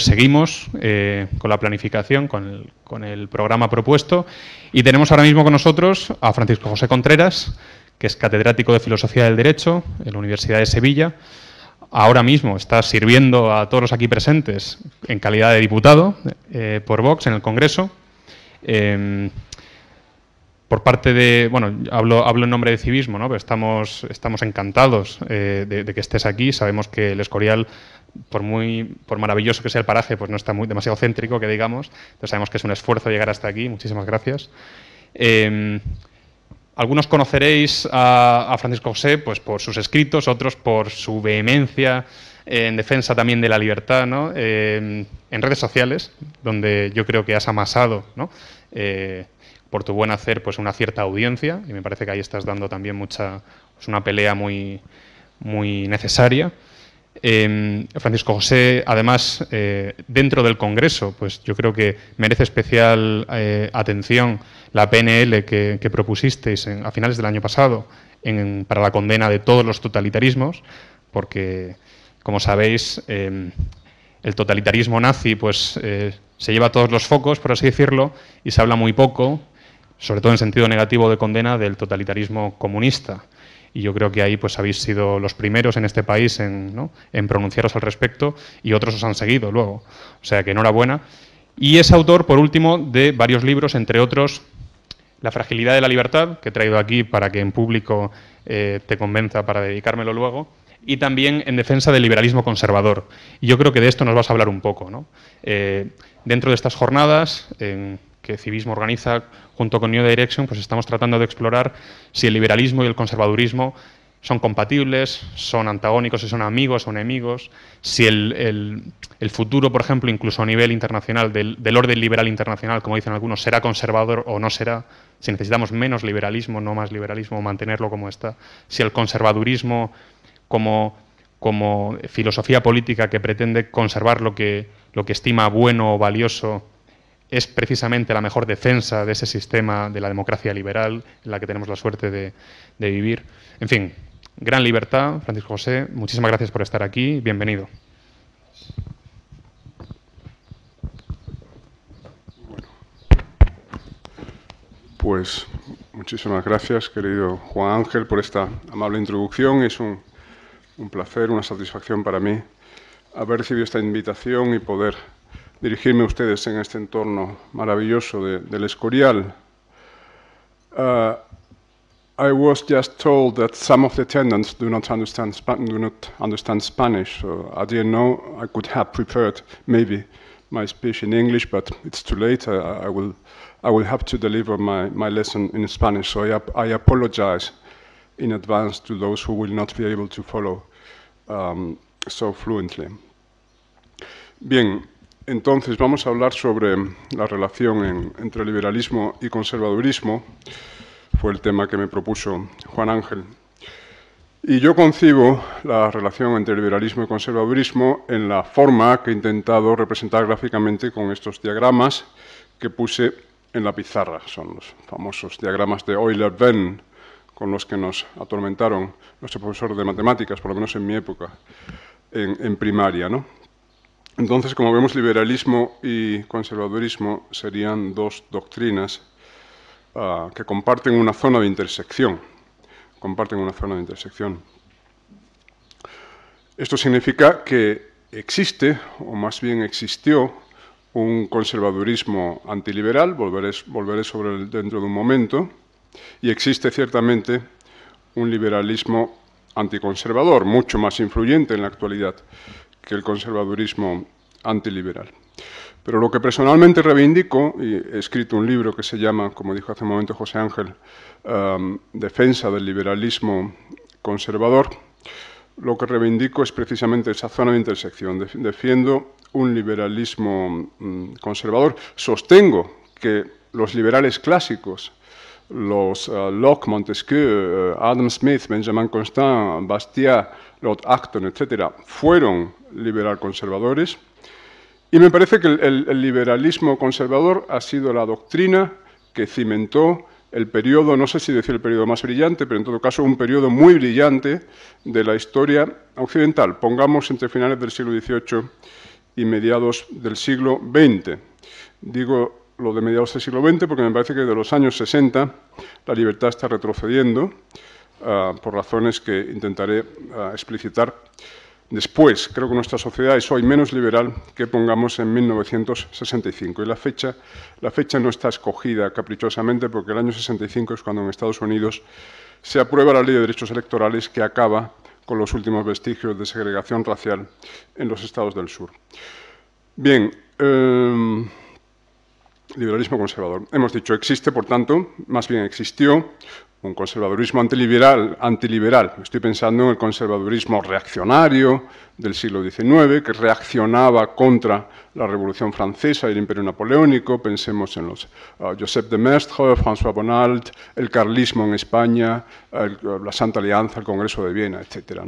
seguimos eh, con la planificación, con el, programa propuesto y tenemos ahora mismo con nosotros a Francisco José Contreras, que es catedrático de Filosofía del Derecho en la Universidad de Sevilla. Ahora mismo está sirviendo a todos los aquí presentes en calidad de diputado eh, por Vox en el Congreso. Em, por parte de, bueno, hablo, hablo en nombre de civismo, ¿no? pero estamos, estamos encantados eh, de, que estés aquí. Sabemos que el Escorial, por muy por maravilloso que sea el paraje, pues no está muy, demasiado céntrico, que digamos. sabemos que es un esfuerzo llegar hasta aquí. Muchísimas gracias. Em, algunos conoceréis a, Francisco José pues, por sus escritos, otros por su vehemencia eh, en defensa también de la libertad, ¿no? Em, en redes sociales, donde yo creo que has amasado ¿no? Eh, por tu buen hacer pues una cierta audiencia y me parece que ahí estás dando también mucha pues, una pelea muy muy necesaria em, Francisco José además eh, dentro del Congreso pues yo creo que merece especial eh, atención la PNL que, propusisteis a finales del año pasado en, para la condena de todos los totalitarismos porque como sabéis em, el totalitarismo nazi pues eh, se lleva todos los focos, por así decirlo, y se habla muy poco sobre todo en sentido negativo de condena del totalitarismo comunista. Y yo creo que ahí pues habéis sido los primeros en este país en, pronunciaros al respecto y otros os han seguido luego. O sea que enhorabuena. Y es autor, por último, de varios libros, entre otros La fragilidad de la libertad, que he traído aquí para que en público eh, te convenza para dedicármelo luego y también en defensa del liberalismo conservador. Y yo creo que de esto nos vas a hablar un poco. Eh, dentro de estas jornadas, en que Civismo organiza junto con New Direction, pues estamos tratando de explorar si el liberalismo y el conservadurismo son compatibles, son antagónicos, si son amigos o enemigos, si el, futuro, por ejemplo, incluso a nivel internacional, del, orden liberal internacional, como dicen algunos, será conservador o no será, si necesitamos menos liberalismo, no más liberalismo, mantenerlo como está, si el conservadurismo como, como filosofía política que pretende conservar lo que, lo que estima bueno o valioso es precisamente la mejor defensa de ese sistema de la democracia liberal en la que tenemos la suerte de, vivir. En fin, gran libertad, Francisco José, muchísimas gracias por estar aquí, bienvenido. Pues muchísimas gracias, querido Juan Ángel, por esta amable introducción. Es un, un placer, una satisfacción para mí haber recibido esta invitación y poder dirigirme a ustedes en este entorno maravilloso de, del Escorial. Uh, I was just told that some of the attendants do not understand Sp do not understand Spanish. So I didn't know I could have prepared maybe my speech in English, but it's too late. I, I will I will have to deliver my, my lesson in Spanish. So I, I apologize in advance to those who will not be able to follow um, so fluently. Bien, Entonces, vamos a hablar sobre la relación entre liberalismo y conservadurismo. Fue el tema que me propuso Juan Ángel. Y yo concibo la relación entre liberalismo y conservadurismo en la forma que he intentado representar gráficamente con estos diagramas que puse en la pizarra. Son los famosos diagramas de Euler-Venn con los que nos atormentaron nuestro profesor de matemáticas, por lo menos en mi época, en, en primaria. ¿no? Entonces, como vemos, liberalismo y conservadurismo serían dos doctrinas ah, que comparten una zona de intersección. Comparten una zona de intersección. Esto significa que existe, o más bien existió, un conservadurismo antiliberal, volveré sobre él dentro de un momento, y existe ciertamente un liberalismo anticonservador, mucho más influyente en la actualidad, que el conservadurismo antiliberal. Pero lo que personalmente reivindico, y he escrito un libro que se llama, como dijo hace un momento José Ángel, um, Defensa del liberalismo conservador, lo que reivindico es precisamente esa zona de intersección. Defiendo un liberalismo mm, conservador. Sostengo que los liberales clásicos los eh, Locke, Montesquieu, eh, Adam Smith, Benjamin Constant, Bastiat, Lord Acton, etc., fueron liberal conservadores. Y me parece que el, liberalismo conservador ha sido la doctrina que cimentó el periodo, no sé si decir el periodo más brillante, pero en todo caso un periodo muy brillante de la historia occidental, pongamos entre finales del siglo XVIII y mediados del siglo XX. Digo lo de mediados del siglo XX, porque me parece que de los años 60 la libertad está retrocediendo, ah, por razones que intentaré ah, explicitar después. Creo que nuestra sociedad es hoy menos liberal que pongamos en 1965. Y la fecha, la fecha no está escogida caprichosamente, porque el año 65 es cuando en Estados Unidos se aprueba la ley de derechos electorales que acaba con los últimos vestigios de segregación racial en los estados del sur. Bien. Em, liberalismo conservador. Hemos dicho, existe, por tanto, más bien existió un conservadurismo antiliberal, antiliberal. Estoy pensando en el conservadurismo reaccionario del siglo XIX, que reaccionaba contra la Revolución Francesa y el Imperio Napoleónico. Pensemos en los ah, Joseph de Maistre, François Bonald, el carlismo en España, la Santa Alianza, el Congreso de Viena, etc.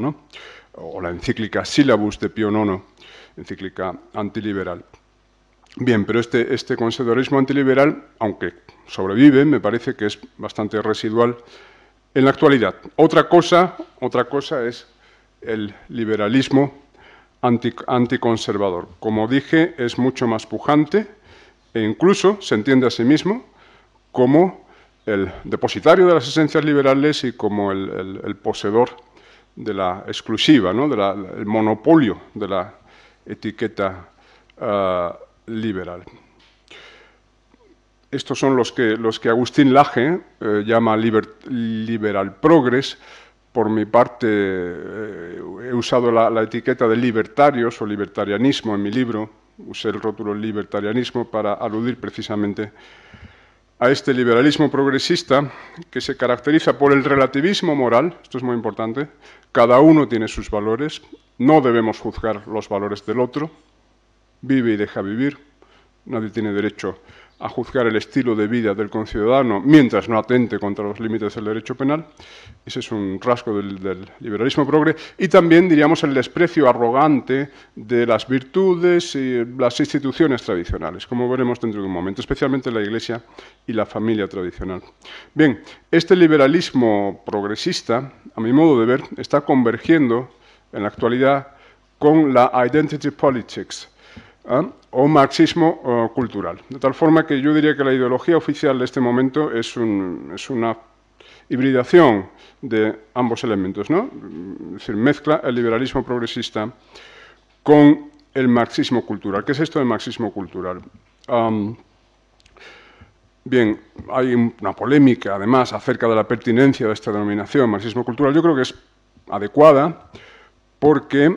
O la encíclica Syllabus de Pío IX, encíclica antiliberal. Bien, pero este, este conservadurismo antiliberal, aunque sobrevive, me parece que es bastante residual en la actualidad. Otra cosa, otra cosa es el liberalismo anti, anticonservador. Como dije, es mucho más pujante e incluso se entiende a sí mismo como el depositario de las esencias liberales y como el, poseedor de la exclusiva, ¿no? del monopolio de la etiqueta ah, liberal. Estos son los que, los que Agustín Laje eh, llama liberal progress. Por mi parte, eh, he usado la, la, etiqueta de libertarios o libertarianismo en mi libro. Usé el rótulo libertarianismo para aludir precisamente a este liberalismo progresista que se caracteriza por el relativismo moral, esto es muy importante, cada uno tiene sus valores, no debemos juzgar los valores del otro, vive y deja vivir. Nadie tiene derecho a juzgar el estilo de vida del conciudadano mientras no atente contra los límites del derecho penal. Ese es un rasgo del, liberalismo progre. Y también, diríamos, el desprecio arrogante de las virtudes y las instituciones tradicionales, como veremos dentro de un momento, especialmente la Iglesia y la familia tradicional. Bien, este liberalismo progresista, a mi modo de ver, está convergiendo en la actualidad con la identity politics, ¿eh? o marxismo eh, cultural. De tal forma que yo diría que la ideología oficial de este momento es, una hibridación de ambos elementos, ¿no? es decir, mezcla el liberalismo progresista con el marxismo cultural. ¿Qué es esto del marxismo cultural? bien, hay una polémica además acerca de la pertinencia de esta denominación, marxismo cultural. Yo creo que es adecuada porque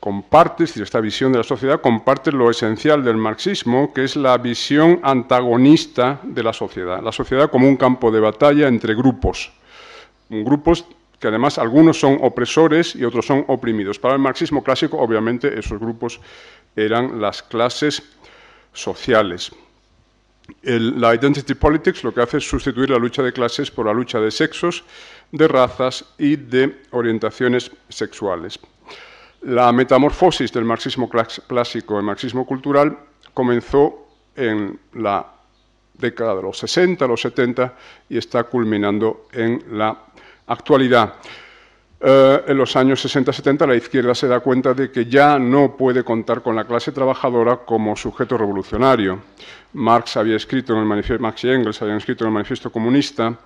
...comparte, es decir, esta visión de la sociedad comparte lo esencial del marxismo, que es la visión antagonista de la sociedad. La sociedad como un campo de batalla entre grupos. Grupos que además algunos son opresores y otros son oprimidos. Para el marxismo clásico, obviamente, esos grupos eran las clases sociales. la identity politics lo que hace es sustituir la lucha de clases por la lucha de sexos, de razas y de orientaciones sexuales. La metamorfosis del marxismo clásico en marxismo cultural comenzó en la década de los 60, los 70 y está culminando en la actualidad. Eh, en los años 60-70 la izquierda se da cuenta de que ya no puede contar con la clase trabajadora como sujeto revolucionario. Marx había escrito en el Marx y Engels habían escrito en el manifiesto comunista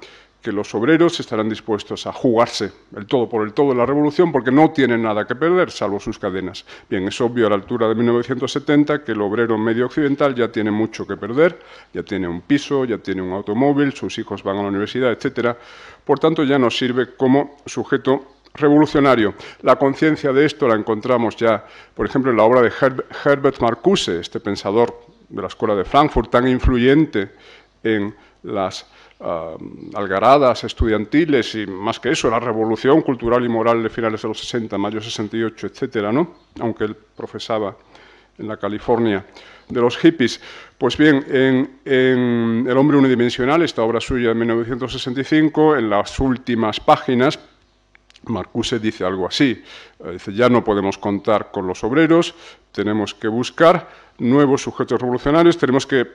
que los obreros estarán dispuestos a jugarse el todo por el todo de la revolución porque no tienen nada que perder, salvo sus cadenas. Bien, es obvio a la altura de 1970 que el obrero medio occidental ya tiene mucho que perder, ya tiene un piso, ya tiene un automóvil, sus hijos van a la universidad, etc. Por tanto, ya no sirve como sujeto revolucionario. La conciencia de esto la encontramos ya, por ejemplo, en la obra de Herbert Marcuse, este pensador de la Escuela de Frankfurt, tan influyente en las Um, algaradas estudiantiles y más que eso, la revolución cultural y moral de finales de los 60, mayo 68, etcétera, ¿no? aunque él profesaba en la California de los hippies. Pues bien, en, en, El hombre unidimensional, esta obra suya de 1965, en las últimas páginas, Marcuse dice algo así, eh, dice, ya no podemos contar con los obreros, tenemos que buscar nuevos sujetos revolucionarios, tenemos que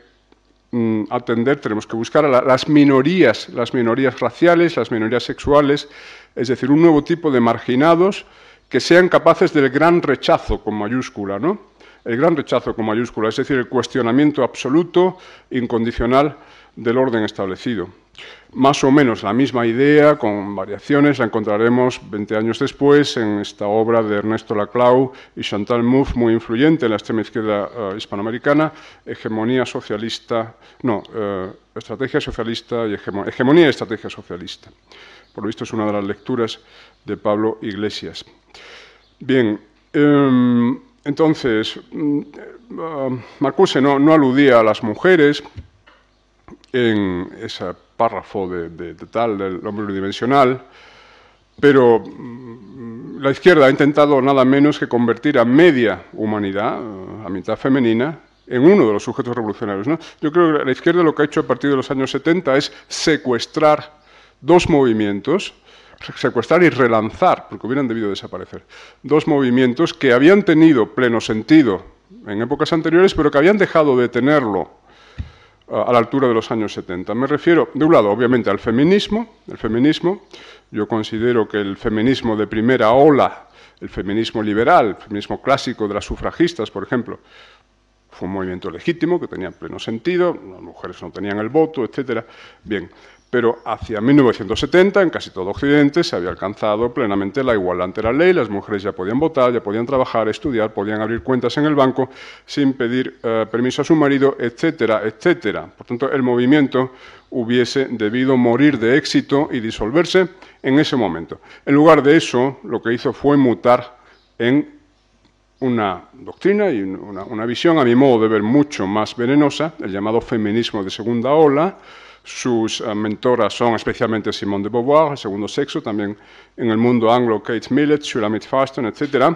Mm, atender, tenemos que buscar a las minorías, las minorías raciales, las minorías sexuales, es decir, un nuevo tipo de marginados que sean capaces del gran rechazo con mayúscula, ¿no? El gran rechazo con mayúscula, es decir, el cuestionamiento absoluto, incondicional del orden establecido. Más o menos la misma idea, con variaciones, la encontraremos 20 años después en esta obra de Ernesto Laclau y Chantal Mouffe, muy influyente en la extrema izquierda eh, hispanoamericana, Hegemonía Socialista, no, eh, Estrategia Socialista y Hegemonía Estrategia Socialista. Por lo visto es una de las lecturas de Pablo Iglesias. Bien, em, entonces, mm, eh, ah, Marcuse no aludía a las mujeres, en ese párrafo de, tal, del hombre unidimensional, pero mm, la izquierda ha intentado nada menos que convertir a media humanidad, a mitad femenina, en uno de los sujetos revolucionarios. Yo creo que la izquierda lo que ha hecho a partir de los años 70 es secuestrar dos movimientos, secuestrar y relanzar, porque hubieran debido desaparecer, dos movimientos que habían tenido pleno sentido en épocas anteriores, pero que habían dejado de tenerlo a la altura de los años 70. Me refiero, de un lado, obviamente, al feminismo. El feminismo, yo considero que el feminismo de primera ola, el feminismo liberal, el feminismo clásico de las sufragistas, por ejemplo, fue un movimiento legítimo que tenía pleno sentido, las mujeres no tenían el voto, etcétera. Bien, pero hacia 1970, en casi todo Occidente, se había alcanzado plenamente la igualdad ante la ley. Las mujeres ya podían votar, ya podían trabajar, estudiar, podían abrir cuentas en el banco sin pedir eh, permiso a su marido, etcétera, etcétera. Por tanto, el movimiento hubiese debido morir de éxito y disolverse en ese momento. En lugar de eso, lo que hizo fue mutar en una doctrina y una visión, a mi modo de ver, mucho más venenosa, el llamado feminismo de segunda ola, sus eh, mentoras son especialmente Simone de Beauvoir, el segundo sexo, también en el mundo anglo Kate Millett, Shulamit Faston, etc.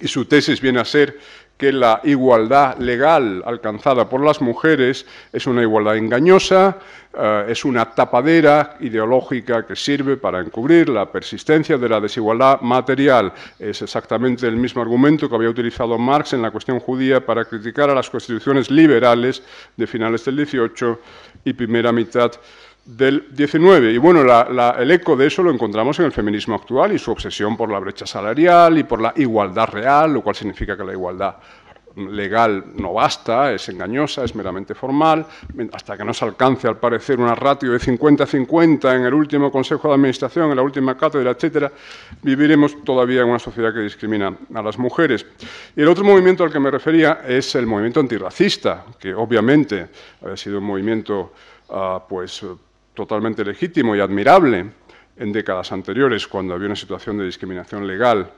Y su tesis viene a ser que la igualdad legal alcanzada por las mujeres es una igualdad engañosa, eh, es una tapadera ideológica que sirve para encubrir la persistencia de la desigualdad material. Es exactamente el mismo argumento que había utilizado Marx en la cuestión judía para criticar a las constituciones liberales de finales del 18 y primera mitad del 19. Y bueno, el eco de eso lo encontramos en el feminismo actual y su obsesión por la brecha salarial y por la igualdad real, lo cual significa que la igualdad legal no basta, es engañosa, es meramente formal, hasta que no se alcance, al parecer, una ratio de 50-50 en el último Consejo de Administración, en la última cátedra, etcétera, viviremos todavía en una sociedad que discrimina a las mujeres. Y el otro movimiento al que me refería es el movimiento antirracista, que obviamente ha sido un movimiento ah, pues totalmente legítimo y admirable en décadas anteriores, cuando había una situación de discriminación legal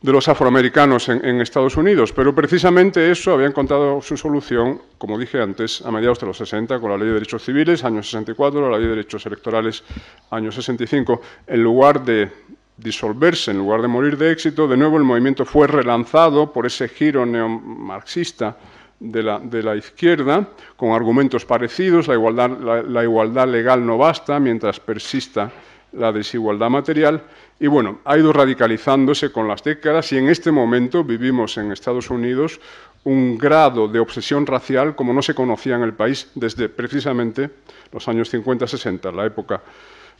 de los afroamericanos en, Estados Unidos, pero precisamente eso había encontrado su solución, como dije antes, a mediados de los 60, con la Ley de Derechos Civiles, año 64, la Ley de Derechos Electorales, año 65. En lugar de disolverse, en lugar de morir de éxito, de nuevo el movimiento fue relanzado por ese giro neomarxista de la, izquierda, con argumentos parecidos, la igualdad, la igualdad, legal no basta mientras persista la desigualdad material, y bueno, ha ido radicalizándose con las décadas y en este momento vivimos en Estados Unidos un grado de obsesión racial como no se conocía en el país desde precisamente los años 50-60, la época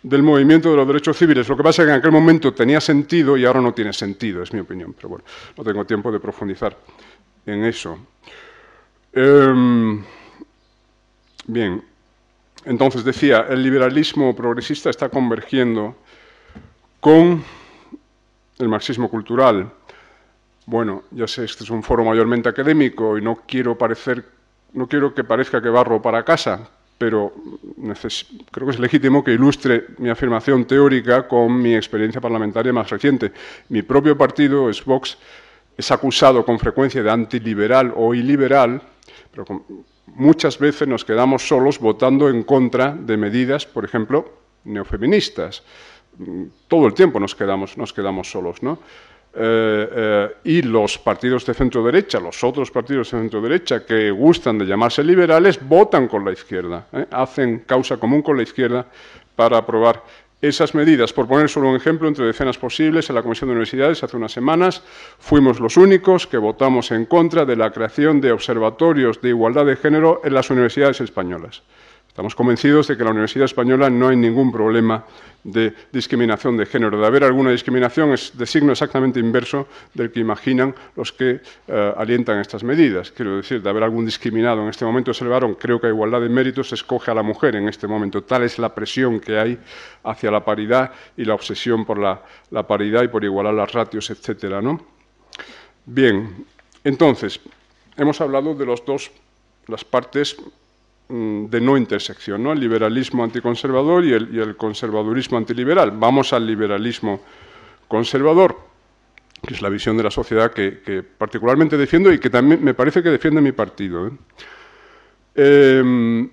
del movimiento de los derechos civiles. Lo que pasa es que en aquel momento tenía sentido y ahora no tiene sentido, es mi opinión, pero bueno, no tengo tiempo de profundizar en eso. Em, bien, entonces decía, el liberalismo progresista está convergiendo con el marxismo cultural. Bueno, ya sé, este es un foro mayormente académico y no quiero parecer, no quiero que parezca que barro para casa, pero creo que es legítimo que ilustre mi afirmación teórica con mi experiencia parlamentaria más reciente. Mi propio partido es Vox es acusado con frecuencia de antiliberal o iliberal, pero muchas veces nos quedamos solos votando en contra de medidas, por ejemplo, neofeministas. Todo el tiempo nos quedamos, nos quedamos solos, eh, eh, y los partidos de centro derecha, los otros partidos de centro derecha que gustan de llamarse liberales, votan con la izquierda, ¿eh? hacen causa común con la izquierda para aprobar esas medidas, por poner solo un ejemplo, entre decenas posibles, en la Comisión de Universidades hace unas semanas fuimos los únicos que votamos en contra de la creación de observatorios de igualdad de género en las universidades españolas. Estamos convencidos de que la Universidad Española no hay ningún problema de discriminación de género. De haber alguna discriminación es de signo exactamente inverso del que imaginan los que eh, alientan estas medidas. Quiero decir, de haber algún discriminado en este momento se el Creo que a igualdad de méritos se escoge a la mujer en este momento. Tal es la presión que hay hacia la paridad y la obsesión por la, paridad y por igualar las ratios, etcétera. ¿no? Bien, entonces, hemos hablado de las dos, las partes Mm, de no intersección, ¿no? el liberalismo anticonservador y el, conservadurismo antiliberal. Vamos al liberalismo conservador, que es la visión de la sociedad que, particularmente defiendo y que también me parece que defiende mi partido. ¿eh? Em,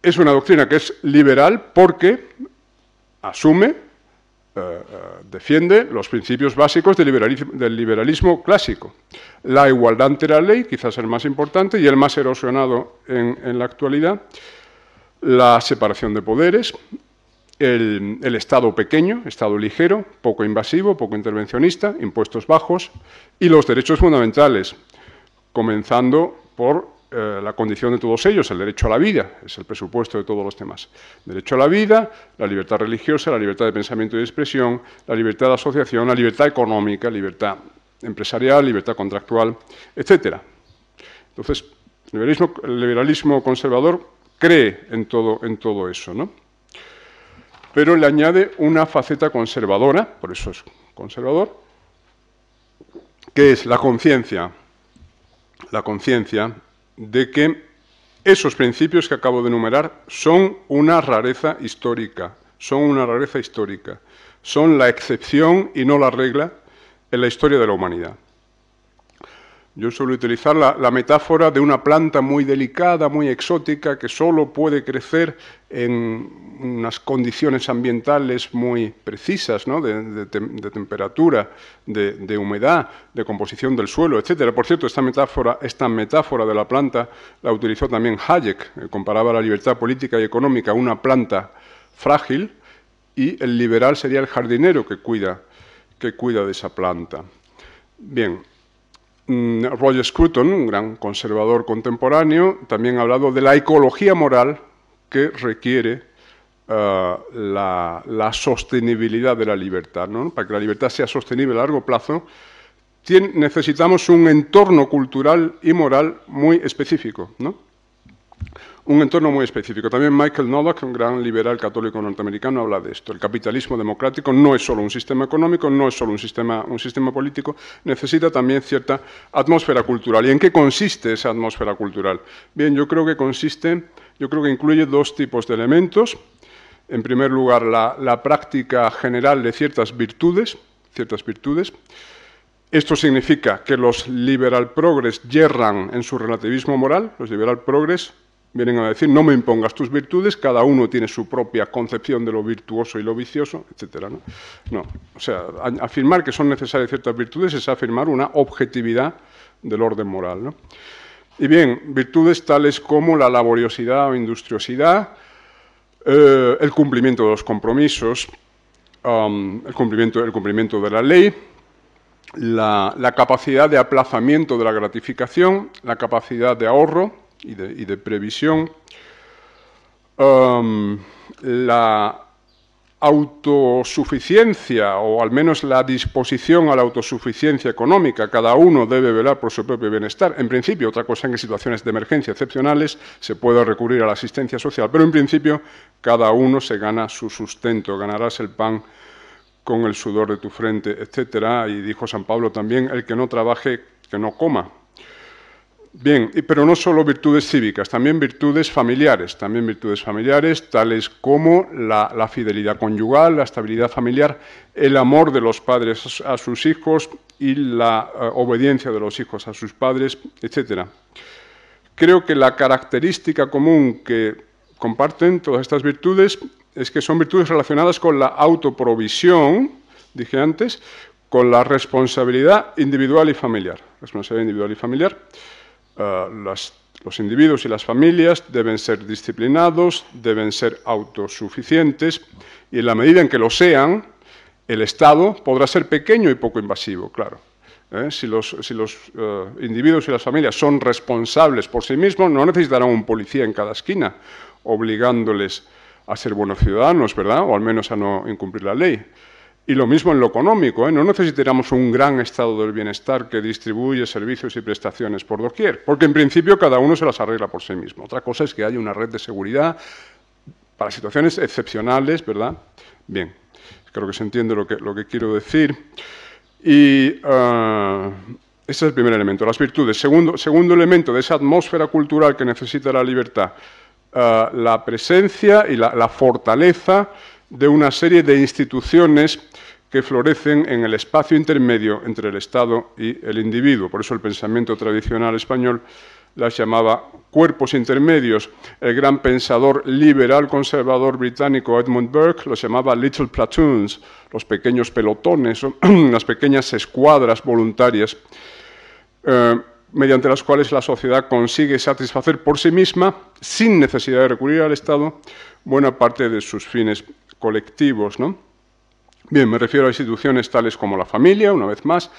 es una doctrina que es liberal porque asume eh, eh, defiende los principios básicos del liberalismo, clásico. La igualdad ante la ley, quizás el más importante y el más erosionado en, la actualidad, la separación de poderes, el, el, Estado pequeño, Estado ligero, poco invasivo, poco intervencionista, impuestos bajos y los derechos fundamentales, comenzando por eh, la condición de todos ellos, el derecho a la vida, es el presupuesto de todos los temas. Derecho a la vida, la libertad religiosa, la libertad de pensamiento y de expresión, la libertad de asociación, la libertad económica, libertad empresarial, libertad contractual, etc. Entonces, el liberalismo, el liberalismo conservador cree en todo, en todo eso, ¿no? Pero le añade una faceta conservadora, por eso es conservador, que es la conciencia. La conciencia de que esos principios que acabo de enumerar son una rareza histórica, son una rareza histórica, son la excepción y no la regla en la historia de la humanidad. Yo suelo utilizar la, metáfora de una planta muy delicada, muy exótica, que solo puede crecer en unas condiciones ambientales muy precisas, ¿no? de, temperatura, de, humedad, de composición del suelo, etc. Por cierto, esta metáfora, esta metáfora de la planta la utilizó también Hayek, eh, comparaba la libertad política y económica a una planta frágil y el liberal sería el jardinero que cuida, que cuida de esa planta. Bien, Mm, Roger Scruton, un gran conservador contemporáneo, también ha hablado de la ecología moral que requiere eh, la, la, sostenibilidad de la libertad. ¿no? Para que la libertad sea sostenible a largo plazo, necesitamos un entorno cultural y moral muy específico. ¿no? un entorno muy específico. También Michael Novak, un gran liberal católico norteamericano, habla de esto. El capitalismo democrático no es solo un sistema económico, no es solo un sistema, un sistema político, necesita también cierta atmósfera cultural. ¿Y en qué consiste esa atmósfera cultural? Bien, yo creo que consiste, yo creo que incluye dos tipos de elementos. En primer lugar, la, práctica general de ciertas virtudes, ciertas virtudes, esto significa que los liberal progres yerran en su relativismo moral, los liberal progres Vienen a decir, no me impongas tus virtudes, cada uno tiene su propia concepción de lo virtuoso y lo vicioso, etc. ¿no? o sea, afirmar que son necesarias ciertas virtudes es afirmar una objetividad del orden moral. Y bien, virtudes tales como la laboriosidad o industriosidad, eh, el cumplimiento de los compromisos, el, cumplimiento, cumplimiento, de la ley, la capacidad de aplazamiento de la gratificación, la capacidad de ahorro, y de, previsión, la autosuficiencia o al menos la disposición a la autosuficiencia económica. Cada uno debe velar por su propio bienestar. En principio, otra cosa que en situaciones de emergencia excepcionales se puede recurrir a la asistencia social, pero en principio cada uno se gana su sustento, ganarás el pan con el sudor de tu frente, etcétera. Y dijo San Pablo también, el que no trabaje, que no coma. Bien, pero no solo virtudes cívicas, también virtudes familiares, también virtudes familiares tales como la, fidelidad conyugal, la estabilidad familiar, el amor de los padres a sus hijos y la eh, obediencia de los hijos a sus padres, etc. Creo que la característica común que comparten todas estas virtudes es que son virtudes relacionadas con la autoprovisión, dije antes, con la responsabilidad individual y familiar. Responsabilidad individual y familiar Ah, los individuos y las familias deben ser disciplinados, deben ser autosuficientes y en la medida en que lo sean, el Estado podrá ser pequeño y poco invasivo, claro. ¿eh? Si los, ah, individuos y las familias son responsables por sí mismos, no necesitarán un policía en cada esquina obligándoles a ser buenos ciudadanos, ¿verdad? O al menos a no incumplir la ley. Y lo mismo en lo económico, ¿eh? no necesitamos un gran estado del bienestar que distribuye servicios y prestaciones por doquier, porque en principio cada uno se las arregla por sí mismo. Otra cosa es que haya una red de seguridad para situaciones excepcionales, ¿verdad? Bien, creo que se entiende lo que, lo que quiero decir. Y eh, ese es el primer elemento, las virtudes. Segundo, segundo elemento de esa atmósfera cultural que necesita la libertad, eh, la presencia y la fortaleza de una serie de instituciones que florecen en el espacio intermedio entre el Estado y el individuo. Por eso el pensamiento tradicional español las llamaba cuerpos intermedios. El gran pensador liberal conservador británico Edmund Burke los llamaba little platoons, los pequeños pelotones, las pequeñas escuadras voluntarias, eh, mediante las cuales la sociedad consigue satisfacer por sí misma, sin necesidad de recurrir al Estado, buena parte de sus fines colectivos, ¿no? Bien, me refiero a instituciones tales como la familia, una vez más,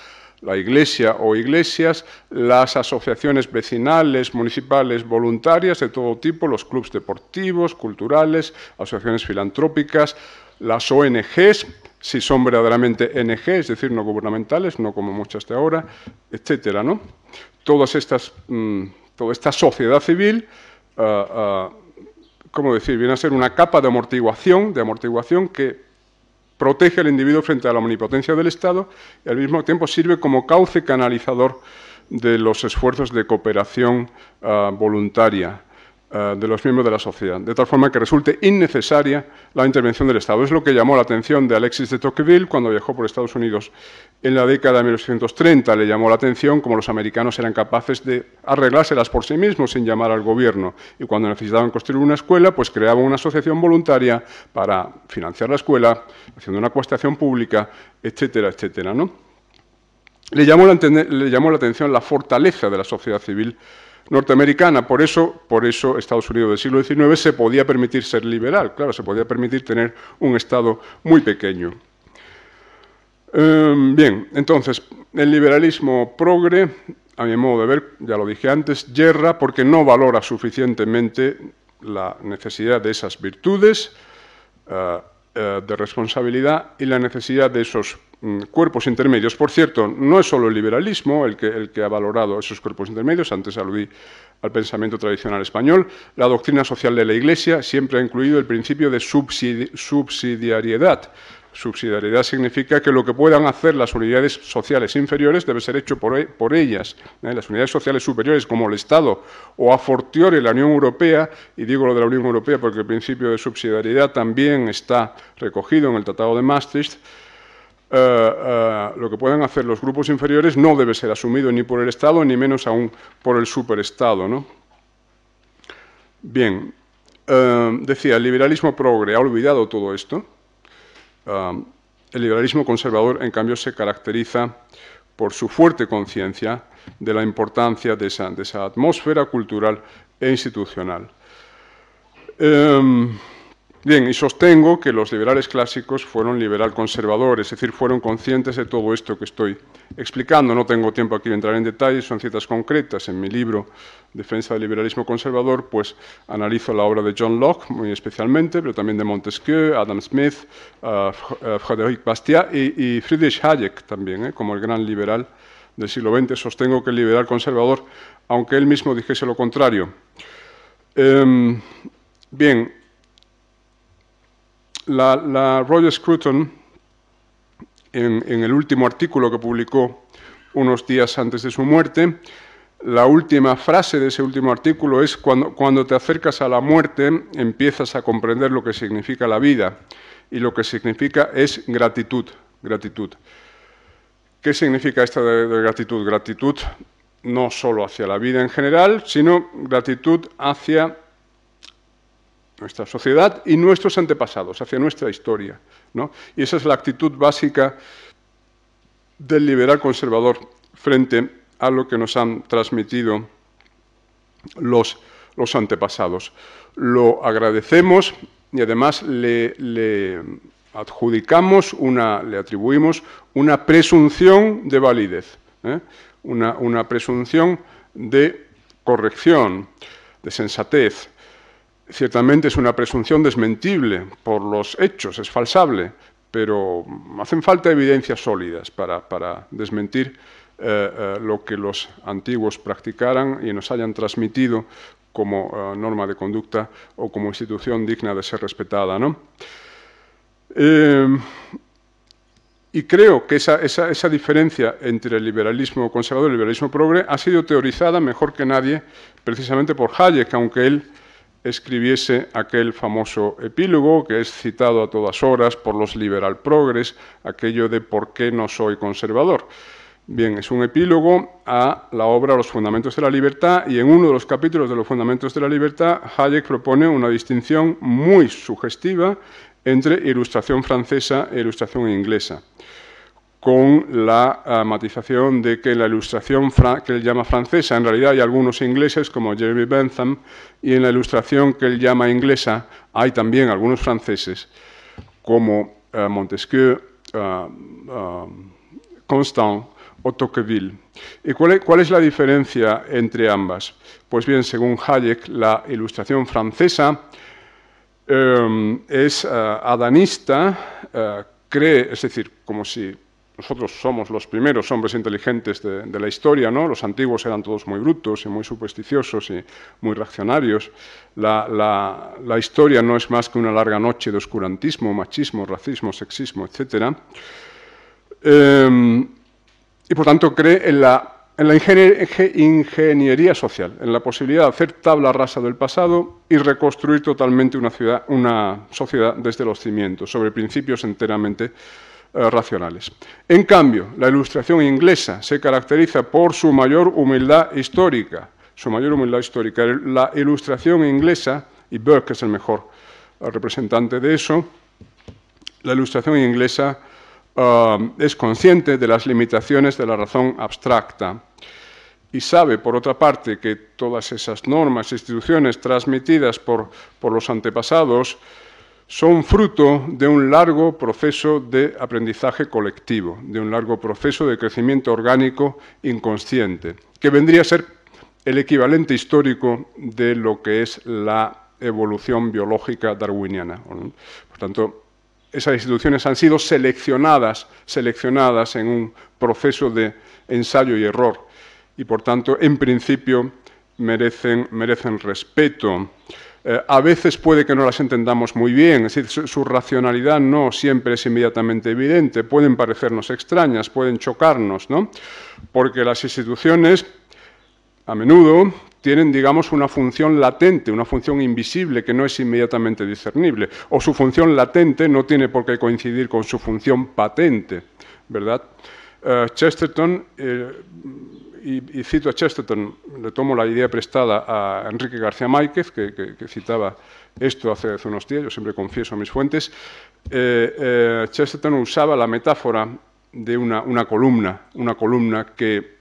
la iglesia o iglesias, las asociaciones vecinales, municipales, voluntarias de todo tipo, los clubes deportivos, culturales, asociaciones filantrópicas, las ONGs, si son verdaderamente NG, es decir, no gubernamentales, no como muchas de ahora, etcétera, ¿no? Todas estas, mm, toda esta sociedad civil ah, ah, ¿cómo decir? Viene a ser una capa de amortiguación, de amortiguación que protege al individuo frente a la omnipotencia del Estado y al mismo tiempo sirve como cauce canalizador de los esfuerzos de cooperación ah, voluntaria eh, de los miembros de la sociedad, de tal forma que resulte innecesaria la intervención del Estado. Es lo que llamó la atención de Alexis de Tocqueville cuando viajó por Estados Unidos en la década de 1830. Le llamó la atención cómo los americanos eran capaces de arreglárselas por sí mismos sin llamar al gobierno. Y cuando necesitaban construir una escuela, pues creaban una asociación voluntaria para financiar la escuela, haciendo una acuestación pública, etcétera, etcétera. ¿no? Le, llamó le llamó la atención la fortaleza de la sociedad civil norteamericana. Por eso, por eso Estados Unidos del siglo XIX se podía permitir ser liberal, claro, se podía permitir tener un Estado muy pequeño. Em, bien, entonces, el liberalismo progre, a mi modo de ver, ya lo dije antes, yerra porque no valora suficientemente la necesidad de esas virtudes eh, eh, de responsabilidad y la necesidad de esos Mm, cuerpos intermedios. Por cierto, no es solo el liberalismo el que, ha valorado esos cuerpos intermedios, antes aludí al pensamiento tradicional español, la doctrina social de la Iglesia siempre ha incluido el principio de subsidiariedad. Subsidiariedad significa que lo que puedan hacer las unidades sociales inferiores debe ser hecho por, e, ellas. ¿eh? Las unidades sociales superiores, como el Estado o a fortiori la Unión Europea, y digo lo de la Unión Europea porque el principio de subsidiariedad también está recogido en el Tratado de Maastricht, eh, eh, lo que pueden hacer los grupos inferiores no debe ser asumido ni por el Estado, ni menos aún por el superestado. ¿no? Bien, eh, decía, el liberalismo progre ha olvidado todo esto. el liberalismo conservador, en cambio, se caracteriza por su fuerte conciencia de la importancia de esa, atmósfera cultural e institucional. Bien, y sostengo que los liberales clásicos fueron liberal conservadores es decir, fueron conscientes de todo esto que estoy explicando. No tengo tiempo aquí de entrar en detalles, son citas concretas. En mi libro Defensa del liberalismo conservador, pues analizo la obra de John Locke muy especialmente, pero también de Montesquieu, Adam Smith, uh, Frédéric Bastiat y, Friedrich Hayek también, eh, como el gran liberal del siglo XX. Sostengo que el liberal conservador, aunque él mismo dijese lo contrario. Em, bien, la, Roger Scruton, en, el último artículo que publicó unos días antes de su muerte, la última frase de ese último artículo es, cuando, te acercas a la muerte empiezas a comprender lo que significa la vida y lo que significa es gratitud, gratitud. ¿Qué significa esta de, gratitud? Gratitud no solo hacia la vida en general, sino gratitud hacia nuestra sociedad y nuestros antepasados, hacia nuestra historia. ¿no? Y esa es la actitud básica del liberal conservador frente a lo que nos han transmitido los, los antepasados. Lo agradecemos y además le, adjudicamos, una, le atribuimos una presunción de validez, ¿eh? una, una presunción de corrección, de sensatez, Ciertamente es una presunción desmentible por los hechos, es falsable, pero hacen falta evidencias sólidas para, desmentir eh, eh, lo que los antiguos practicaran y nos hayan transmitido como eh, norma de conducta o como institución digna de ser respetada. ¿no? y creo que esa, esa, diferencia entre el liberalismo conservador y el liberalismo progre ha sido teorizada mejor que nadie precisamente por Hayek, aunque él escribiese aquel famoso epílogo que es citado a todas horas por los liberal progres, aquello de por qué no soy conservador. Bien, es un epílogo a la obra Los Fundamentos de la Libertad y en uno de los capítulos de Los Fundamentos de la Libertad, Hayek propone una distinción muy sugestiva entre ilustración francesa e ilustración inglesa con la eh, matización de que la ilustración que él llama francesa, en realidad hay algunos ingleses como Jeremy Bentham, y en la ilustración que él llama inglesa hay también algunos franceses como eh, Montesquieu, eh, Constant o Tocqueville. ¿Y cuál es, cuál es la diferencia entre ambas? Pues bien, según Hayek, la ilustración francesa es adanista, cree, es decir, como si nosotros somos los primeros hombres inteligentes de, la historia, ¿no? Los antiguos eran todos muy brutos y muy supersticiosos y muy reaccionarios. La, historia no es más que una larga noche de oscurantismo, machismo, racismo, sexismo, etc. Em, y por tanto cree en la, ingeniería social, en la posibilidad de hacer tabla rasa del pasado y reconstruir totalmente una, ciudad, una sociedad desde los cimientos, sobre principios enteramente eh, racionales. En cambio, la ilustración inglesa se caracteriza por su mayor humildad histórica, su mayor humildad histórica. La ilustración inglesa, y Burke es el mejor eh, representante de eso, la ilustración inglesa eh, es consciente de las limitaciones de la razón abstracta y sabe, por otra parte, que todas esas normas, e instituciones transmitidas por los antepasados, son fruto de un largo proceso de aprendizaje colectivo, de un largo proceso de crecimiento orgánico inconsciente, que vendría a ser el equivalente histórico de lo que es la evolución biológica darwiniana. Por tanto, esas instituciones han sido seleccionadas, seleccionadas en un proceso de ensayo y error y, por tanto, en principio merecen, merecen respeto. Eh, a veces puede que no las entendamos muy bien, es decir, su, racionalidad no siempre es inmediatamente evidente, pueden parecernos extrañas, pueden chocarnos, ¿no? Porque las instituciones a menudo tienen, digamos, una función latente, una función invisible que no es inmediatamente discernible, o su función latente no tiene por qué coincidir con su función patente, ¿verdad? Eh, Chesterton eh, y, cito a Chesterton, le tomo la idea prestada a Enrique García Máquez, que, citaba esto hace, unos días, yo siempre confieso a mis fuentes, eh, eh, Chesterton usaba la metáfora de una columna, una columna que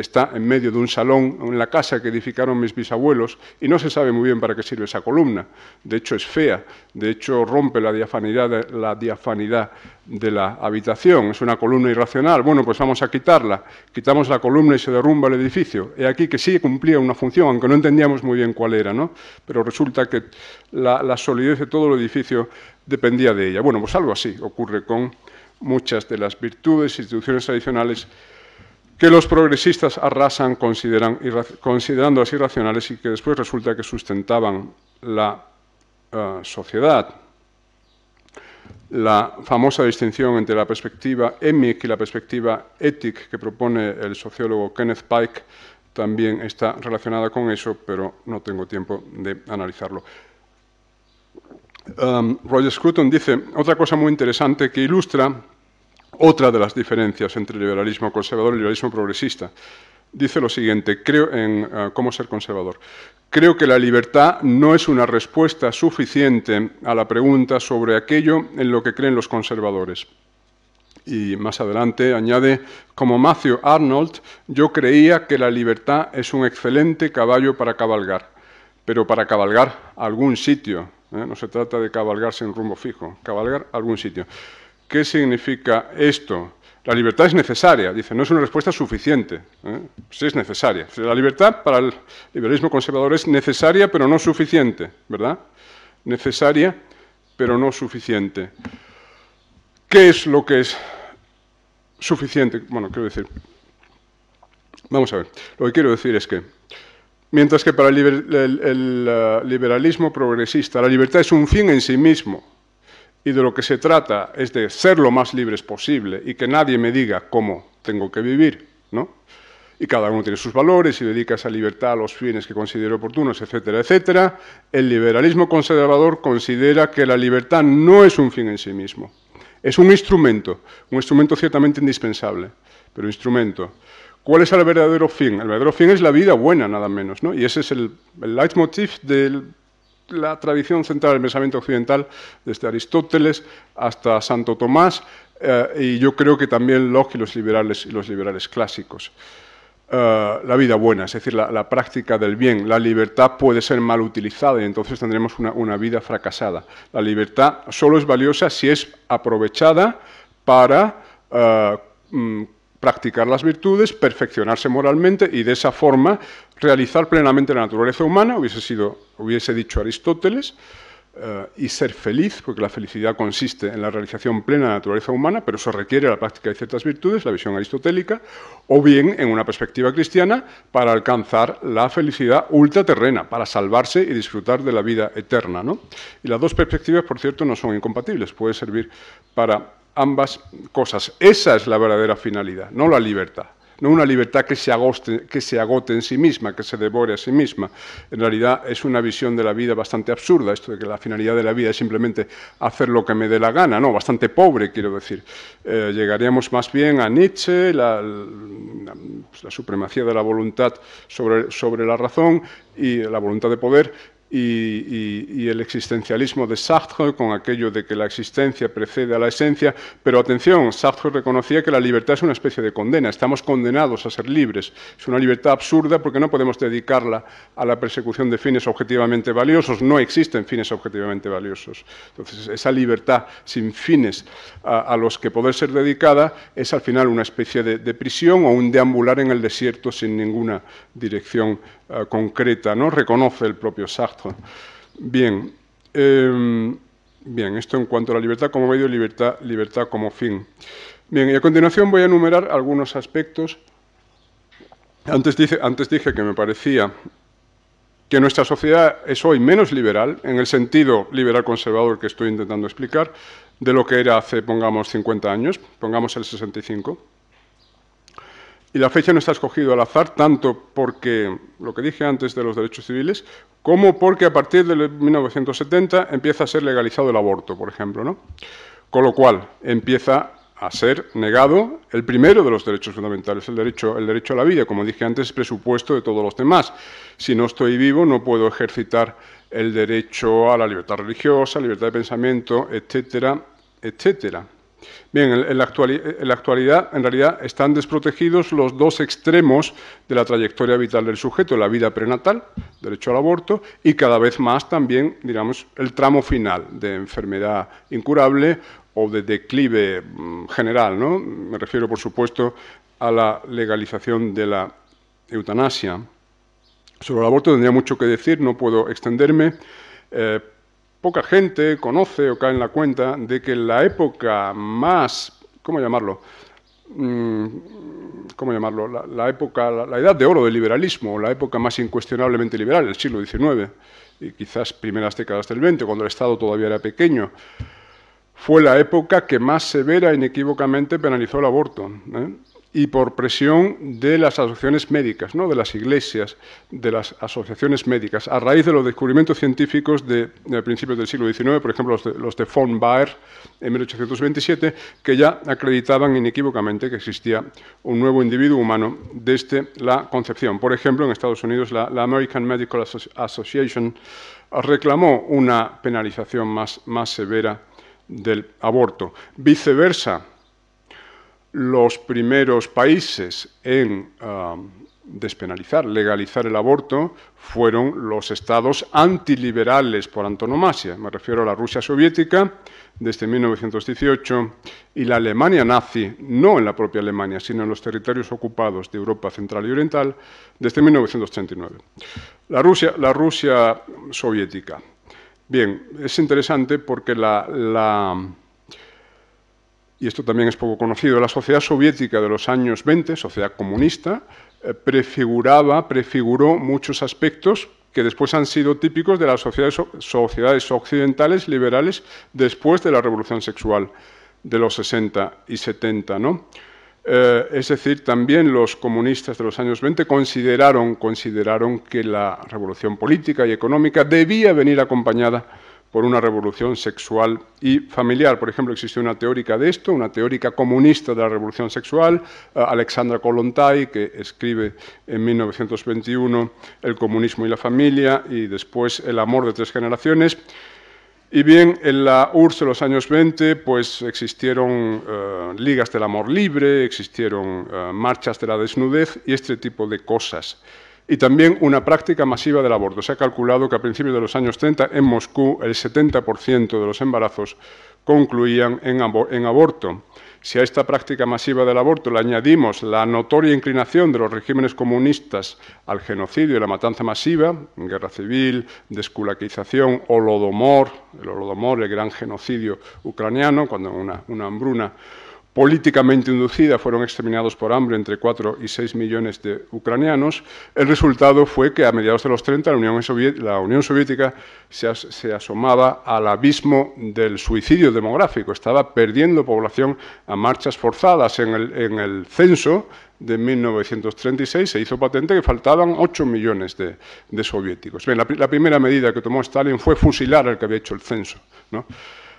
está en medio de un salón, en la casa que edificaron mis bisabuelos, y no se sabe muy bien para qué sirve esa columna. De hecho, es fea, de hecho, rompe la diafanidad, la diafanidad de la habitación, es una columna irracional. Bueno, pues vamos a quitarla. Quitamos la columna y se derrumba el edificio. Y aquí que sí cumplía una función, aunque no entendíamos muy bien cuál era, ¿no? Pero resulta que la, solidez de todo el edificio dependía de ella. Bueno, pues algo así ocurre con muchas de las virtudes instituciones tradicionales que los progresistas arrasan consideran, considerando así irracionales y que después resulta que sustentaban la eh, sociedad. La famosa distinción entre la perspectiva emic y la perspectiva ética que propone el sociólogo Kenneth Pike también está relacionada con eso, pero no tengo tiempo de analizarlo. Um, Roger Scruton dice otra cosa muy interesante que ilustra otra de las diferencias entre liberalismo conservador y liberalismo progresista. Dice lo siguiente, creo en eh, cómo ser conservador. Creo que la libertad no es una respuesta suficiente a la pregunta sobre aquello en lo que creen los conservadores. Y más adelante añade, como Matthew Arnold, yo creía que la libertad es un excelente caballo para cabalgar, pero para cabalgar algún sitio. ¿eh? No se trata de cabalgar sin rumbo fijo, cabalgar algún sitio. ¿Qué significa esto? La libertad es necesaria, dice, no es una respuesta suficiente, ¿eh? Sí es necesaria. La libertad para el liberalismo conservador es necesaria pero no suficiente, ¿verdad? Necesaria pero no suficiente. ¿Qué es lo que es suficiente? Bueno, quiero decir, vamos a ver, lo que quiero decir es que mientras que para el, eh, liberalismo progresista la libertad es un fin en sí mismo, y de lo que se trata es de ser lo más libres posible y que nadie me diga cómo tengo que vivir, ¿no? Y cada uno tiene sus valores y dedica esa libertad a los fines que considere oportunos, etcétera, etcétera. El liberalismo conservador considera que la libertad no es un fin en sí mismo, es un instrumento, un instrumento ciertamente indispensable, pero instrumento. ¿Cuál es el verdadero fin? El verdadero fin es la vida buena, nada menos, ¿no? Y ese es el leitmotiv del la tradición central del pensamiento occidental, desde Aristóteles hasta Santo Tomás, eh, y yo creo que también Locke y los liberales, y los liberales clásicos. Eh, la vida buena, es decir, la, práctica del bien. La libertad puede ser mal utilizada y entonces tendremos una, vida fracasada. La libertad solo es valiosa si es aprovechada para eh, mm, practicar las virtudes, perfeccionarse moralmente y de esa forma realizar plenamente la naturaleza humana, hubiese, sido, hubiese dicho Aristóteles, eh, y ser feliz, porque la felicidad consiste en la realización plena de la naturaleza humana, pero eso requiere la práctica de ciertas virtudes, la visión aristotélica, o bien en una perspectiva cristiana para alcanzar la felicidad ultraterrena, para salvarse y disfrutar de la vida eterna. Y las dos perspectivas, por cierto, no son incompatibles, puede servir para ambas cosas. Esa es la verdadera finalidad, no la libertad. No una libertad que se, agoste, que se agote en sí misma, que se devore a sí misma. En realidad es una visión de la vida bastante absurda, esto de que la finalidad de la vida es simplemente hacer lo que me dé la gana, no, bastante pobre, quiero decir. Eh, llegaríamos más bien a Nietzsche, pues, la, supremacía de la voluntad sobre, sobre la razón y la voluntad de poder, y, el existencialismo de Sartre, con aquello de que la existencia precede a la esencia. Pero atención, Sartre reconocía que la libertad es una especie de condena, estamos condenados a ser libres. Es una libertad absurda porque no podemos dedicarla a la persecución de fines objetivamente valiosos, no existen fines objetivamente valiosos. Entonces, esa libertad sin fines a, los que poder ser dedicada es al final una especie de, de prisión o un deambular en el desierto sin ninguna dirección eh, concreta, ¿no? Reconoce el propio Sartre. Bien, em, bien, esto en cuanto a la libertad como medio, libertad, libertad como fin. Bien, y a continuación voy a enumerar algunos aspectos. Antes, dice, antes dije que me parecía que nuestra sociedad es hoy menos liberal, en el sentido liberal conservador que estoy intentando explicar, de lo que era hace, pongamos, 50 años, pongamos el 65. Y la fecha no está escogida al azar, tanto porque lo que dije antes de los derechos civiles, como porque a partir de 1970 empieza a ser legalizado el aborto, por ejemplo. ¿no? Con lo cual, empieza a ser negado el primero de los derechos fundamentales, el derecho, el derecho a la vida. Como dije antes, presupuesto de todos los demás. Si no estoy vivo, no puedo ejercitar el derecho a la libertad religiosa, libertad de pensamiento, etcétera, etcétera. Bien, en la, actualidad, en la actualidad, en realidad, están desprotegidos los dos extremos de la trayectoria vital del sujeto, la vida prenatal, derecho al aborto, y cada vez más también, digamos, el tramo final de enfermedad incurable o de declive mm, general, ¿no? Me refiero, por supuesto, a la legalización de la eutanasia. Sobre el aborto tendría mucho que decir, no puedo extenderme, eh, poca gente conoce o cae en la cuenta de que la época más, ¿cómo llamarlo? Mm, ¿Cómo llamarlo? La, época, la, edad de oro del liberalismo, la época más incuestionablemente liberal, el siglo XIX, y quizás primeras décadas del XX, cuando el Estado todavía era pequeño, fue la época que más severa e inequívocamente penalizó el aborto. ¿eh? y por presión de las asociaciones médicas, ¿no? de las iglesias, de las asociaciones médicas, a raíz de los descubrimientos científicos de, principios del siglo XIX, por ejemplo los de, von Baer en 1827, que ya acreditaban inequívocamente que existía un nuevo individuo humano desde la concepción. Por ejemplo, en Estados Unidos la, la American Medical Association reclamó una penalización más, más severa del aborto. Viceversa, los primeros países en ah, despenalizar, legalizar el aborto, fueron los estados antiliberales por antonomasia. Me refiero a la Rusia soviética desde 1918 y la Alemania nazi, no en la propia Alemania, sino en los territorios ocupados de Europa Central y Oriental, desde 1939. La Rusia, la Rusia soviética. Bien, es interesante porque la y esto también es poco conocido, la sociedad soviética de los años 20, sociedad comunista, eh, prefiguraba, prefiguró muchos aspectos que después han sido típicos de las sociedades, occidentales liberales después de la revolución sexual de los 60 y 70. ¿no? Eh, es decir, también los comunistas de los años 20 consideraron, consideraron que la revolución política y económica debía venir acompañada por una revolución sexual y familiar. Por ejemplo, existe una teórica de esto, una teórica comunista de la revolución sexual, eh, Alexandra Kolontai, que escribe en 1921 El comunismo y la familia y después El amor de tres generaciones. Y bien, en la URSS de los años 20 pues, existieron eh, ligas del amor libre, existieron eh, marchas de la desnudez y este tipo de cosas y también una práctica masiva del aborto. Se ha calculado que a principios de los años 30 en Moscú el 70% de los embarazos concluían en, aborto. Si a esta práctica masiva del aborto le añadimos la notoria inclinación de los regímenes comunistas al genocidio y la matanza masiva, guerra civil, desculaquización, holodomor, el holodomor, el gran genocidio ucraniano, cuando una hambruna políticamente inducida, fueron exterminados por hambre entre 4 y 6 millones de ucranianos, el resultado fue que a mediados de los 30 la Unión, Soviética, la Unión se, asomaba al abismo del suicidio demográfico, estaba perdiendo población a marchas forzadas. En el, censo de 1936 se hizo patente que faltaban 8 millones de, soviéticos. la, la, primera medida que tomó Stalin fue fusilar al que había hecho el censo. ¿no?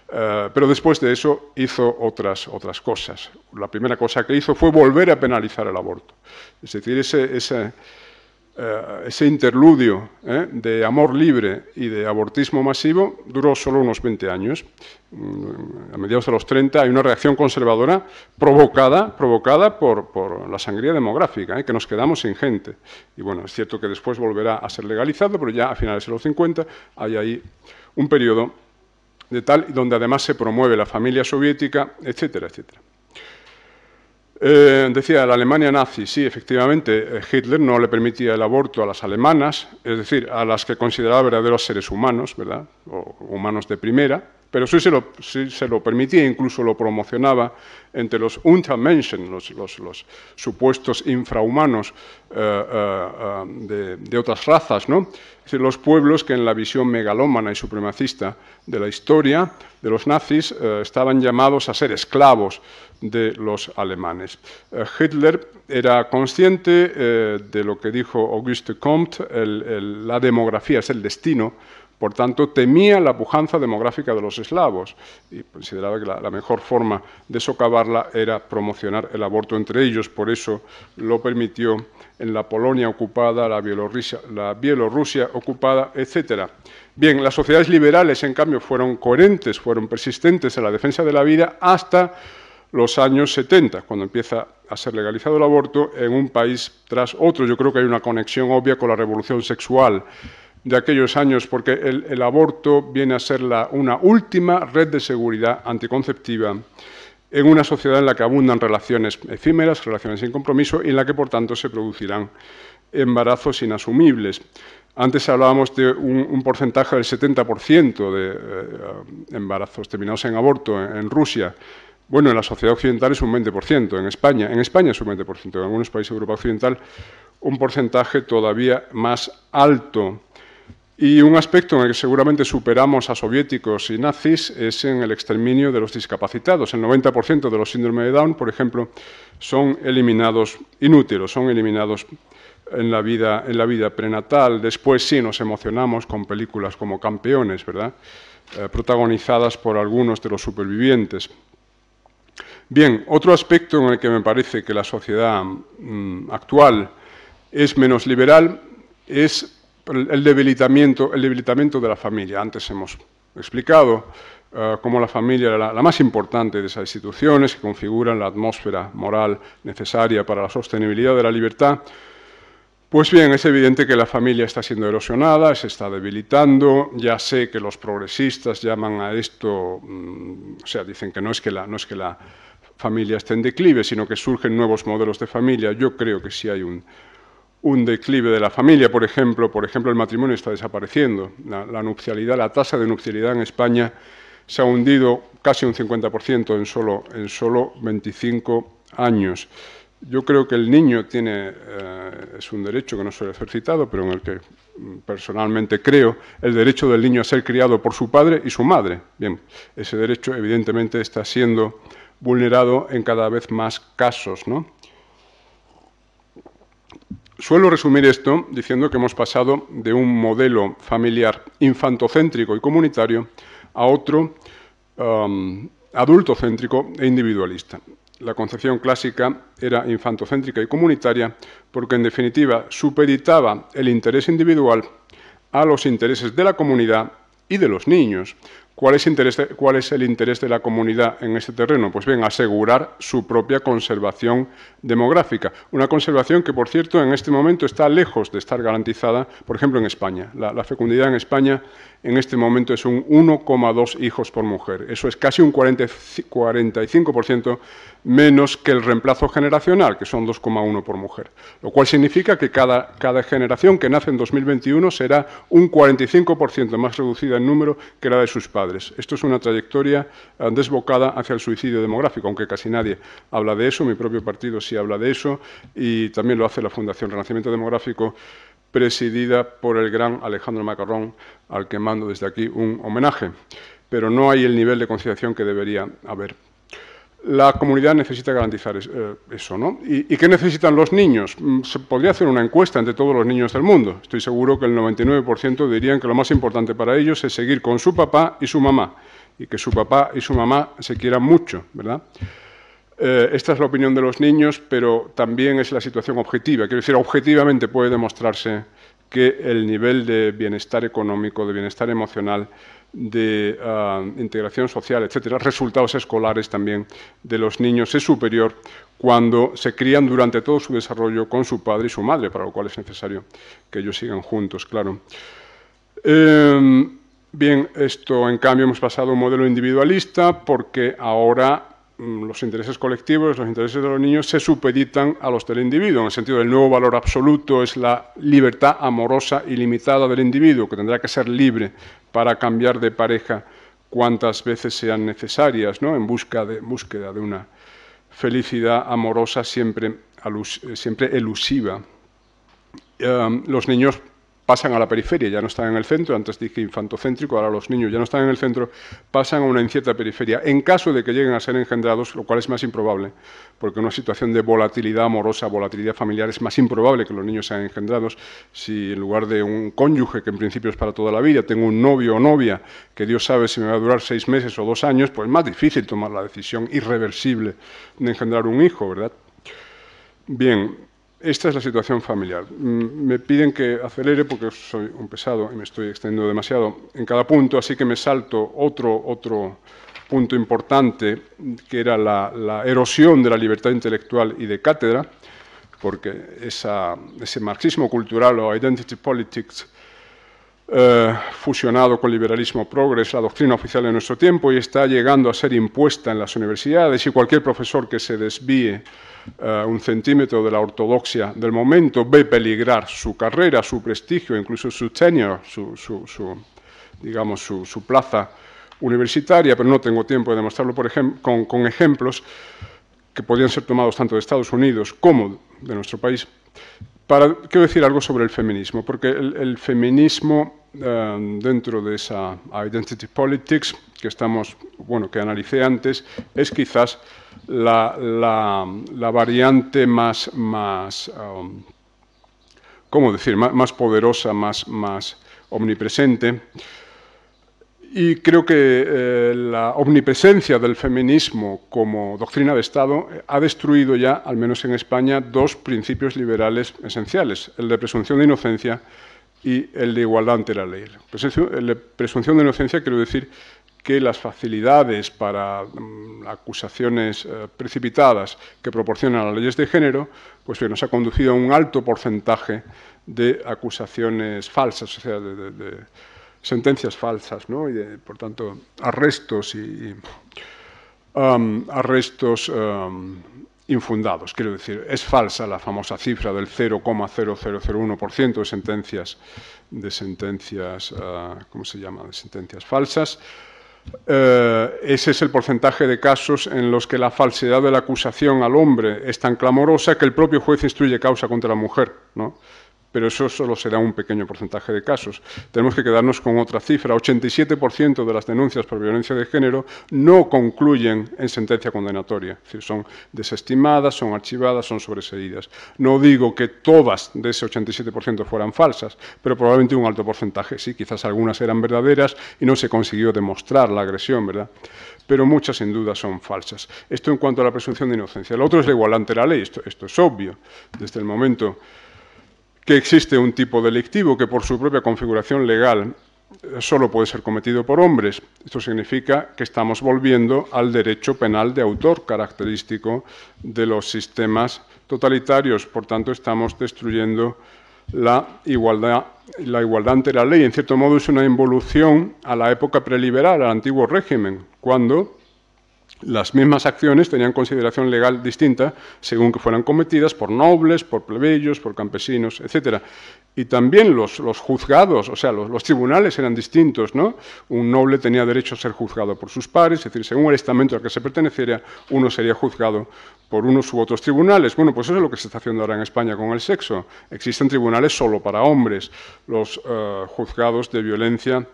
Eh, pero después de eso hizo otras, otras cosas. La primera cosa que hizo fue volver a penalizar el aborto. Es decir, ese, eh, interludio eh, de amor libre y de abortismo masivo duró solo unos 20 años. Mm, a mediados de los 30 hay una reacción conservadora provocada, provocada por, la sangría demográfica, que nos quedamos sin gente. Y bueno, es cierto que después volverá a ser legalizado, pero ya a finales de los 50 hay ahí un periodo de tal, donde además se promueve la familia soviética, etcétera, etcétera. Eh, decía, la Alemania nazi, sí, efectivamente, eh, Hitler no le permitía el aborto a las alemanas, es decir, a las que consideraba verdaderos seres humanos, ¿verdad? O humanos de primera, pero sí se, lo, permitía, incluso lo promocionaba entre los Untermenschen, los, supuestos infrahumanos eh, eh, de, otras razas, Es decir, los pueblos que en la visión megalómana y supremacista de la historia de los nazis eh, estaban llamados a ser esclavos de los alemanes. Hitler era consciente de lo que dijo Auguste Comte, la demografía es el destino por tanto, temía la pujanza demográfica de los eslavos y consideraba que la, mejor forma de socavarla era promocionar el aborto entre ellos. Por eso lo permitió en la Polonia ocupada, la Bielorrusia, la Bielorrusia ocupada, etc. Bien, las sociedades liberales, en cambio, fueron coherentes, fueron persistentes en la defensa de la vida hasta los años 70, cuando empieza a ser legalizado el aborto en un país tras otro. Yo creo que hay una conexión obvia con la revolución sexual de aquellos años, porque el, aborto viene a ser una última red de seguridad anticonceptiva en una sociedad en la que abundan relaciones efímeras, relaciones sin compromiso, y en la que, por tanto, se producirán embarazos inasumibles. Antes hablábamos de un, porcentaje del 70% de eh, embarazos terminados en aborto en, Rusia. Bueno, en la sociedad occidental es un 20%, en España, en España es un 20%, en algunos países de Europa Occidental un porcentaje todavía más alto. Y un aspecto en el que seguramente superamos a soviéticos y nazis es en el exterminio de los discapacitados. El 90% de los síndromes de Down, por ejemplo, son eliminados inútiles, son eliminados en la, vida, en la vida prenatal. Después sí nos emocionamos con películas como Campeones, ¿verdad? Eh, protagonizadas por algunos de los supervivientes. Bien, otro aspecto en el que me parece que la sociedad mm, actual es menos liberal es el debilitamiento, el debilitamiento de la familia. Antes hemos explicado eh, cómo la familia era la, más importante de esas instituciones que configuran la atmósfera moral necesaria para la sostenibilidad de la libertad. Pues bien, es evidente que la familia está siendo erosionada, se está debilitando. Ya sé que los progresistas llaman a esto, mm, o sea, dicen que no es que la, no es que la familia esté en declive, sino que surgen nuevos modelos de familia. Yo creo que sí hay un, un declive de la familia, por ejemplo. Por ejemplo, el matrimonio está desapareciendo. La, nupcialidad, la tasa de nupcialidad en España se ha hundido casi un 50% en solo, en solo 25 años. Yo creo que el niño tiene, eh, es un derecho que no suele ser citado, pero en el que mm, personalmente creo, el derecho del niño a ser criado por su padre y su madre. Bien, ese derecho evidentemente está siendo vulnerado en cada vez más casos, ¿no? Suelo resumir esto diciendo que hemos pasado de un modelo familiar infantocéntrico y comunitario a otro um, adultocéntrico e individualista. La concepción clásica era infantocéntrica y comunitaria porque, en definitiva, supeditaba el interés individual a los intereses de la comunidad y de los niños, ¿Cuál es, el interés de la comunidad en este terreno? Pues bien, asegurar su propia conservación demográfica. Una conservación que, por cierto, en este momento está lejos de estar garantizada, por ejemplo, en España. la fecundidad en España en este momento es un 1,2 hijos por mujer. Eso es casi un 45% menos que el reemplazo generacional, que son 2,1 por mujer. Lo cual significa que cada, cada generación que nace en 2021 será un 45% más reducida en número que la de sus padres. Esto es una trayectoria eh, desbocada hacia el suicidio demográfico, aunque casi nadie habla de eso. Mi propio partido sí habla de eso y también lo hace la Fundación Renacimiento Demográfico presidida por el gran Alejandro Macarrón, al que mando desde aquí un homenaje. Pero no hay el nivel de conciliación que debería haber. La comunidad necesita garantizar eh, eso, ¿no? ¿Y, qué necesitan los niños? Mm, se podría hacer una encuesta entre todos los niños del mundo. Estoy seguro que el 99% dirían que lo más importante para ellos es seguir con su papá y su mamá, y que su papá y su mamá se quieran mucho, ¿verdad? Eh, esta es la opinión de los niños, pero también es la situación objetiva. Quiero decir, objetivamente puede demostrarse que el nivel de bienestar económico, de bienestar emocional, de ah, integración social, etcétera, resultados escolares también de los niños es superior cuando se crían durante todo su desarrollo con su padre y su madre, para lo cual es necesario que ellos sigan juntos, claro. Em, bien, esto en cambio hemos pasado a un modelo individualista porque ahora Mm, los intereses colectivos, los intereses de los niños se supeditan a los del individuo, en el sentido del nuevo valor absoluto es la libertad amorosa ilimitada del individuo, que tendrá que ser libre para cambiar de pareja cuantas veces sean necesarias, ¿no? en busca de, búsqueda de una felicidad amorosa siempre, siempre elusiva. Eh, los niños pasan a la periferia, ya no están en el centro, antes dije infantocéntrico, ahora los niños ya no están en el centro, pasan a una incierta periferia, en caso de que lleguen a ser engendrados, lo cual es más improbable, porque una situación de volatilidad amorosa, volatilidad familiar, es más improbable que los niños sean engendrados. Si en lugar de un cónyuge, que en principio es para toda la vida, tengo un novio o novia, que Dios sabe si me va a durar seis meses o dos años, pues es más difícil tomar la decisión irreversible de engendrar un hijo, ¿verdad? Bien, esta es la situación familiar. Mm, me piden que acelere porque soy un pesado y me estoy extendiendo demasiado en cada punto, así que me salto otro, otro punto importante, que era la, erosión de la libertad intelectual y de cátedra, porque ese marxismo cultural o identity politics eh, fusionado con liberalismo progres, la doctrina oficial de nuestro tiempo y está llegando a ser impuesta en las universidades y cualquier profesor que se desvíe eh, un centímetro de la ortodoxia del momento ve peligrar su carrera, su prestigio, incluso su tenure, su, digamos, su, plaza universitaria, pero no tengo tiempo de demostrarlo por con, con ejemplos que podrían ser tomados tanto de Estados Unidos como de nuestro país quiero decir algo sobre el feminismo, porque el, feminismo em, dentro de esa identity politics que estamos, bueno, que analicé antes, es quizás la, variante más, em, decir?, más poderosa, más omnipresente y creo que eh, la omnipresencia del feminismo como doctrina de Estado eh, ha destruido ya, al menos en España, dos principios liberales esenciales, el de presunción de inocencia y el de igualdad ante la ley. El presunción de inocencia quiero decir que las facilidades para mm, acusaciones eh, precipitadas que proporcionan las leyes de género, pues bien, nos ha conducido a un alto porcentaje de acusaciones falsas, o sea, de sentencias falsas, ¿no? y por tanto arrestos y, um, arrestos um, infundados. Quiero decir, es falsa la famosa cifra del 0,0001% de sentencias, de sentencias, uh, ¿cómo se llama? De sentencias falsas. Uh, ese es el porcentaje de casos en los que la falsedad de la acusación al hombre es tan clamorosa que el propio juez instruye causa contra la mujer, ¿no? pero eso solo será un pequeño porcentaje de casos. Tenemos que quedarnos con otra cifra. 87% de las denuncias por violencia de género no concluyen en sentencia condenatoria. decir, son desestimadas, son archivadas, son sobreseídas. No digo que todas de ese 87% fueran falsas, pero probablemente un alto porcentaje sí. Quizás algunas eran verdaderas y no se consiguió demostrar la agresión, ¿verdad? Pero muchas sin duda son falsas. Esto en cuanto a la presunción de inocencia. Lo otro es la igualante ante la ley. Esto, esto es obvio. Desde el momento que existe un tipo delictivo que por su propia configuración legal eh, solo puede ser cometido por hombres. Esto significa que estamos volviendo al derecho penal de autor característico de los sistemas totalitarios. Por tanto, estamos destruyendo la igualdad, ante la ley. En cierto modo, es una involución a la época preliberal, al antiguo régimen, cuando las mismas acciones tenían consideración legal distinta según que fueran cometidas por nobles, por plebeyos, por campesinos, etc. Y también los, juzgados, o sea, los, tribunales eran distintos, ¿no? Un noble tenía derecho a ser juzgado por sus pares, es decir, según el estamento al que se perteneciera, uno sería juzgado por unos u otros tribunales. Bueno, pues eso es lo que se está haciendo ahora en España con el sexo. Existen tribunales solo para hombres, los eh, juzgados de violencia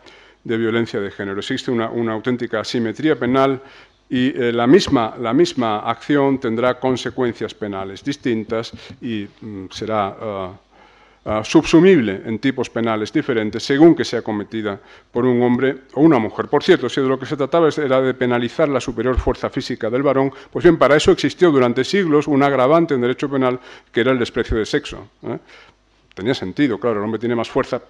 de violencia de género. Existe una, auténtica asimetría penal y eh, la, misma, la, misma, acción tendrá consecuencias penales distintas y mm, será ah, ah, subsumible en tipos penales diferentes según que sea cometida por un hombre o una mujer. Por cierto, si de lo que se trataba era de penalizar la superior fuerza física del varón, pues bien, para eso existió durante siglos un agravante en derecho penal que era el desprecio de sexo. ¿eh? Tenía sentido, claro, el hombre tiene más fuerza,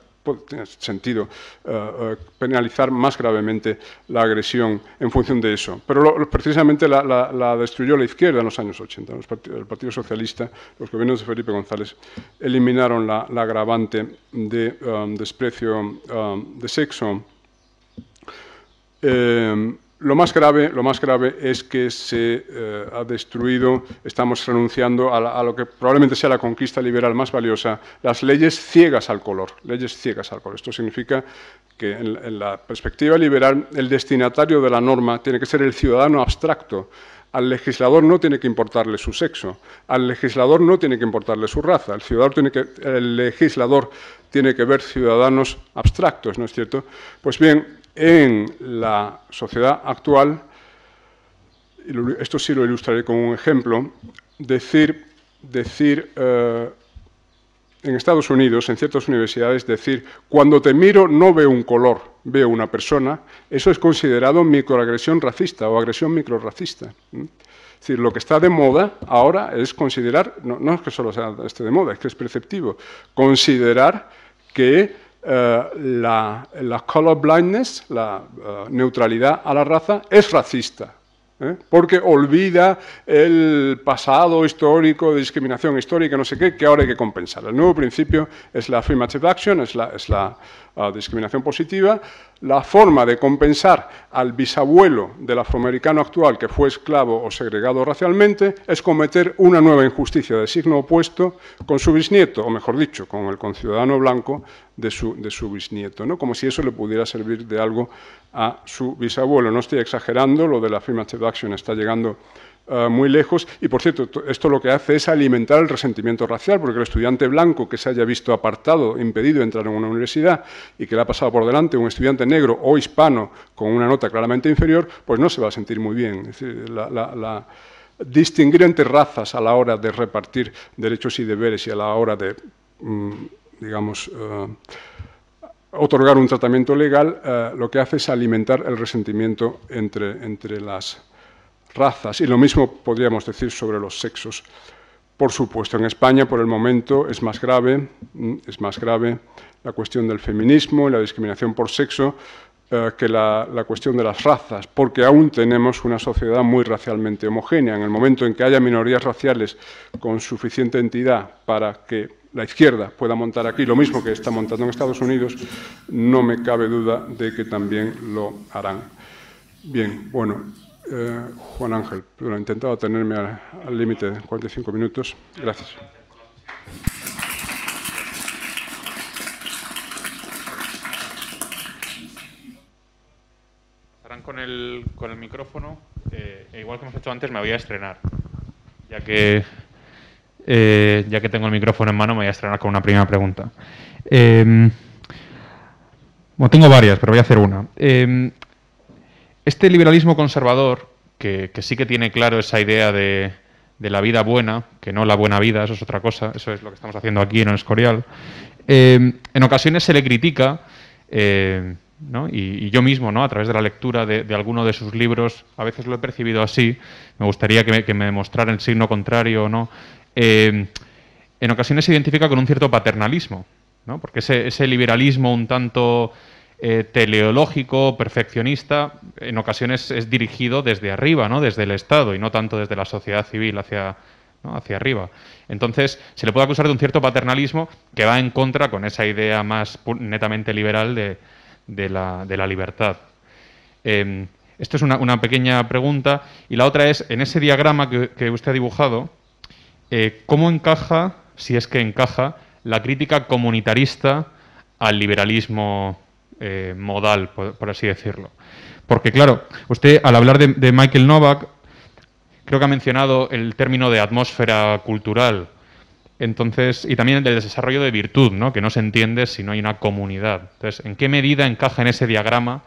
tiene sentido eh, eh, penalizar más gravemente la agresión en función de eso. Pero precisamente la, destruyó la izquierda en los años 80. el Partido Socialista, los gobiernos de Felipe González, eliminaron la, agravante de eh, desprecio de sexo. Lo más grave, lo más grave es que se eh, ha destruido, estamos renunciando a, lo que probablemente sea la conquista liberal más valiosa, las leyes ciegas al color, leyes ciegas al color. Esto significa que en, la perspectiva liberal el destinatario de la norma tiene que ser el ciudadano abstracto, al legislador no tiene que importarle su sexo, al legislador no tiene que importarle su raza, el, ciudadano tiene que, el legislador tiene que ver ciudadanos abstractos, ¿no es cierto? Pues bien, en la sociedad actual, esto sí lo ilustraré con un ejemplo, decir, decir eh, en Estados Unidos, en ciertas universidades, decir, cuando te miro no veo un color, veo una persona, eso es considerado microagresión racista o agresión microracista. Es decir, lo que está de moda ahora es considerar, no, es que solo sea de moda, es que es perceptivo, considerar que eh, la, colorblindness, color blindness, la eh, neutralidad a la raza, es racista. ¿eh? porque olvida el pasado histórico de discriminación histórica, no sé qué, que ahora hay que compensar. El nuevo principio es la affirmative action, es la, es la discriminación positiva, la forma de compensar al bisabuelo del afroamericano actual que fue esclavo o segregado racialmente es cometer una nueva injusticia de signo opuesto con su bisnieto, o mejor dicho, con el conciudadano blanco de su, bisnieto, ¿no? como si eso le pudiera servir de algo a su bisabuelo. No estoy exagerando, lo de la affirmative action está llegando eh, muy lejos. Y por cierto, esto lo que hace es alimentar el resentimiento racial, porque el estudiante blanco que se haya visto apartado, impedido de entrar en una universidad y que le ha pasado por delante un estudiante negro o hispano con una nota claramente inferior, pues no se va a sentir muy bien. la, distinguir entre razas a la hora de repartir derechos y deberes y a la hora de, mm, digamos, eh, otorgar un tratamiento legal, eh, lo que hace es alimentar el resentimiento entre, entre las razas, y lo mismo podríamos decir sobre los sexos. Por supuesto, en España por el momento es más grave, mm, es más grave la cuestión del feminismo y la discriminación por sexo eh, que la, la, cuestión de las razas, porque aún tenemos una sociedad muy racialmente homogénea. En el momento en que haya minorías raciales con suficiente entidad para que la izquierda pueda montar aquí lo mismo que está montando en Estados Unidos, no me cabe duda de que también lo harán. Bien, bueno, eh, Juan Ángel, he intentado tenerme al límite de 45 minutos. Gracias. con el, con el micrófono. Eh, e igual que hemos hecho antes, me voy a estrenar. Ya que, eh, ya que tengo el micrófono en mano, me voy a estrenar con una primera pregunta. Em, tengo varias, pero voy a hacer una. Em, este liberalismo conservador, que, sí que tiene claro esa idea de, la vida buena, que no la buena vida, eso es otra cosa, eso es lo que estamos haciendo aquí en el Escorial, eh, en ocasiones se le critica, eh, ¿no? y, yo mismo, ¿no? a través de la lectura de, alguno de sus libros, a veces lo he percibido así, me gustaría que me, que el signo contrario o no, eh, en ocasiones se identifica con un cierto paternalismo, ¿no? porque ese liberalismo un tanto eh, teleológico, perfeccionista, en ocasiones es dirigido desde arriba, ¿no? desde el Estado y no tanto desde la sociedad civil hacia, hacia arriba. Entonces, se le puede acusar de un cierto paternalismo que va en contra con esa idea más netamente liberal de, la, libertad. Em, esto es una, pequeña pregunta. Y la otra es, en ese diagrama que, usted ha dibujado, eh, ¿cómo encaja, si es que encaja, la crítica comunitarista al liberalismo eh, modal, por, así decirlo. Porque claro, usted al hablar de, Michael Novak, creo que ha mencionado el término de atmósfera cultural. Entonces, y también del desarrollo de virtud, ¿no? que no se entiende si no hay una comunidad. Entonces, ¿en qué medida encaja en ese diagrama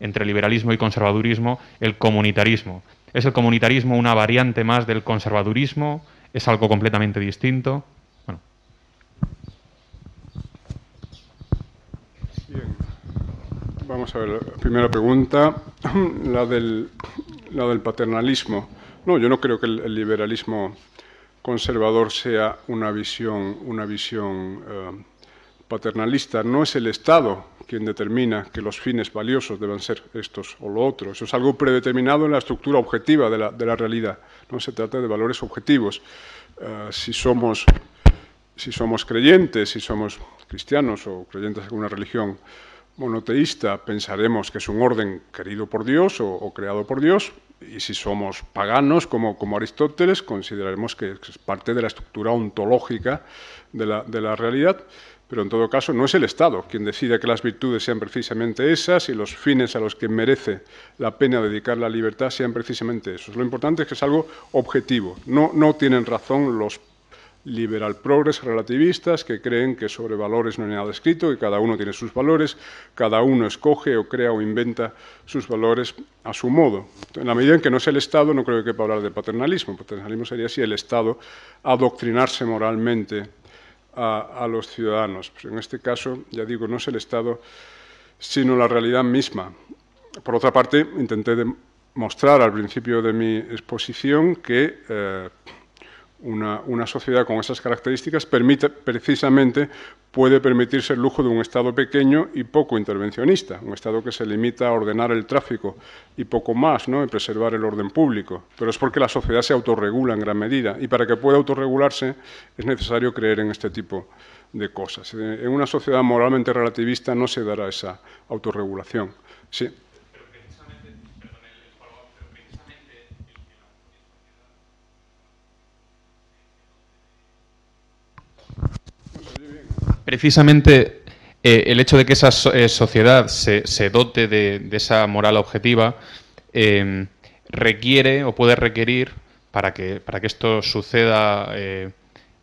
entre liberalismo y conservadurismo el comunitarismo? ¿Es el comunitarismo una variante más del conservadurismo? ¿Es algo completamente distinto? Bueno. Vamos a ver, primera pregunta, la del, paternalismo. No, yo no creo que el, liberalismo conservador sea una visión, una visión eh, paternalista. No es el Estado quien determina que los fines valiosos deban ser estos o lo otro. Eso es algo predeterminado en la estructura objetiva de la, realidad. No se trata de valores objetivos. Eh, si, somos, si somos creyentes, si somos cristianos o creyentes en una religión monoteísta pensaremos que es un orden querido por Dios o, creado por Dios, y si somos paganos como, Aristóteles, consideraremos que es parte de la estructura ontológica de la, realidad, pero en todo caso no es el Estado quien decide que las virtudes sean precisamente esas y los fines a los que merece la pena dedicar la libertad sean precisamente esos. Lo importante es que es algo objetivo. No, no tienen razón los liberal progres relativistas que creen que sobre valores no hay nada escrito, que cada uno tiene sus valores, cada uno escoge o crea o inventa sus valores a su modo. En la medida en que no es el Estado, no creo que para hablar de paternalismo. Paternalismo sería si el Estado adoctrinarse moralmente a, los ciudadanos. Pues en este caso, ya digo, no es el Estado, sino la realidad misma. Por otra parte, intenté mostrar al principio de mi exposición que... Eh, una, sociedad con esas características permite, precisamente puede permitirse el lujo de un Estado pequeño y poco intervencionista, un Estado que se limita a ordenar el tráfico y poco más, ¿no? y preservar el orden público. Pero es porque la sociedad se autorregula en gran medida y para que pueda autorregularse es necesario creer en este tipo de cosas. En una sociedad moralmente relativista no se dará esa autorregulación. Sí. Precisamente eh, el hecho de que esa eh, sociedad se, dote de, esa moral objetiva em, requiere o puede requerir para que, para que esto suceda eh,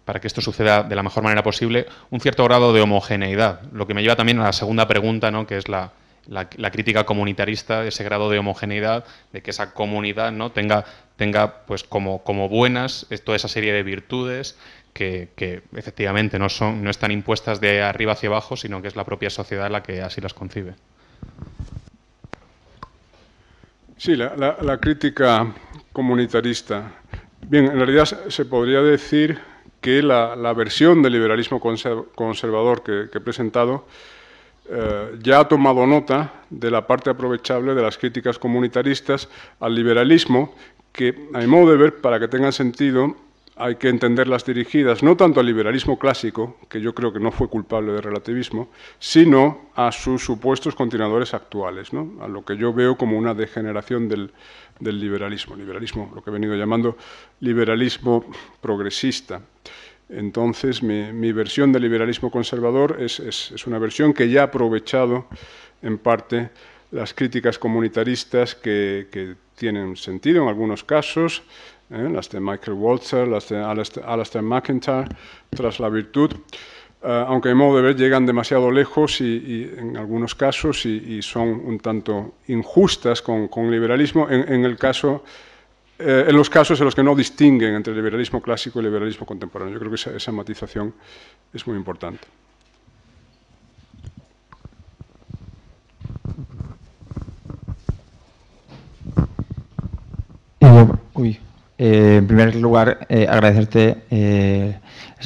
para que esto suceda de la mejor manera posible un cierto grado de homogeneidad lo que me lleva también a la segunda pregunta ¿no? que es la, la, crítica comunitarista, ese grado de homogeneidad, de que esa comunidad ¿no? tenga, tenga pues como, como buenas toda esa serie de virtudes que, efectivamente no, son, no están impuestas de arriba hacia abajo, sino que es la propia sociedad la que así las concibe. Sí, la, crítica comunitarista. Bien, en realidad se podría decir que la, versión del liberalismo conservador que he presentado eh, ya ha tomado nota de la parte aprovechable de las críticas comunitaristas al liberalismo, que, a modo de ver, para que tengan sentido, hay que entenderlas dirigidas no tanto al liberalismo clásico, que yo creo que no fue culpable de relativismo, sino a sus supuestos continuadores actuales, a lo que yo veo como una degeneración del, del liberalismo, liberalismo, lo que he venido llamando liberalismo progresista. Entonces, mi, versión del liberalismo conservador es, una versión que ya ha aprovechado en parte las críticas comunitaristas que, tienen sentido en algunos casos, ¿eh? las de Michael Walzer, las de Alastair, McIntyre, tras la virtud, eh, aunque en modo de ver llegan demasiado lejos y, en algunos casos y, son un tanto injustas con, con liberalismo. En, en el caso eh, en los casos en los que no distinguen entre liberalismo clásico y liberalismo contemporáneo. Yo creo que esa, matización es muy importante. Eh, eh, en primer lugar, agradecerte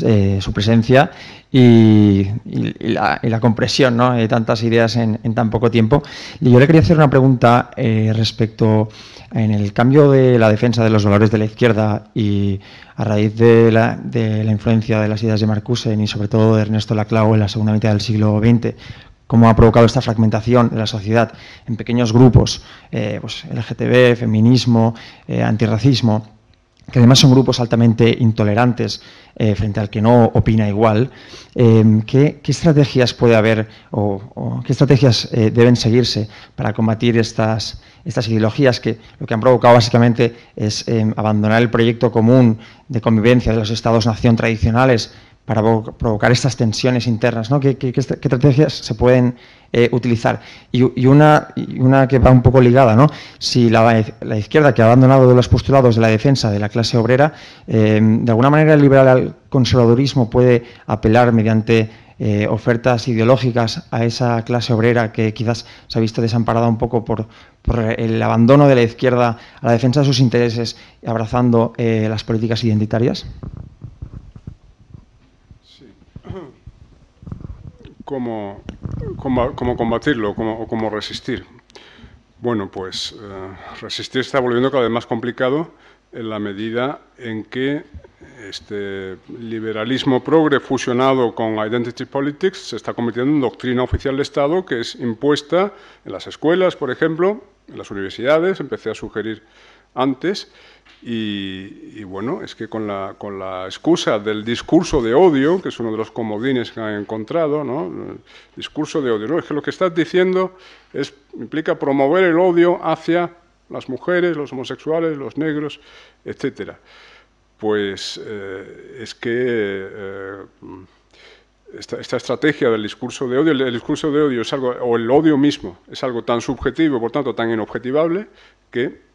eh, su presencia y, la, compresión ¿no? de tantas ideas en, tan poco tiempo. Y yo le quería hacer una pregunta eh, respecto en el cambio de la defensa de los valores de la izquierda y a raíz de la, influencia de las ideas de Marcuse y sobre todo de Ernesto Laclau en la segunda mitad del siglo XX, cómo ha provocado esta fragmentación de la sociedad en pequeños grupos, eh, pues LGTB, feminismo, antirracismo que además son grupos altamente intolerantes eh, frente al que no opina igual, eh, ¿qué, estrategias puede haber o, qué estrategias eh, deben seguirse para combatir estas, estas ideologías que lo que han provocado básicamente es abandonar el proyecto común de convivencia de los estados-nación tradicionales para provocar estas tensiones internas? ¿no? ¿Qué, estrategias se pueden eh, utilizar? Y, una, que va un poco ligada, ¿no? si la, izquierda, que ha abandonado de los postulados de la defensa de la clase obrera, eh, de alguna manera el liberal conservadurismo puede apelar mediante eh, ofertas ideológicas a esa clase obrera que quizás se ha visto desamparada un poco por el abandono de la izquierda a la defensa de sus intereses, abrazando las políticas identitarias? cómo, cómo, combatirlo o cómo resistir. Bueno, pues eh, resistir está volviendo cada vez más complicado en la medida en que este liberalismo progre fusionado con identity politics se está convirtiendo en doctrina oficial de Estado que es impuesta en las escuelas, por ejemplo, en las universidades, empecé a sugerir antes, y, bueno, es que con la, con la, excusa del discurso de odio, que es uno de los comodines que han encontrado, ¿no? Discurso de odio, ¿no? Es que lo que estás diciendo es, implica promover el odio hacia las mujeres, los homosexuales, los negros, etcétera. Pues eh, es que eh, esta, estrategia del discurso de odio, el, el discurso de odio es algo, o el odio mismo, es algo tan subjetivo, por tanto tan inobjetivable, que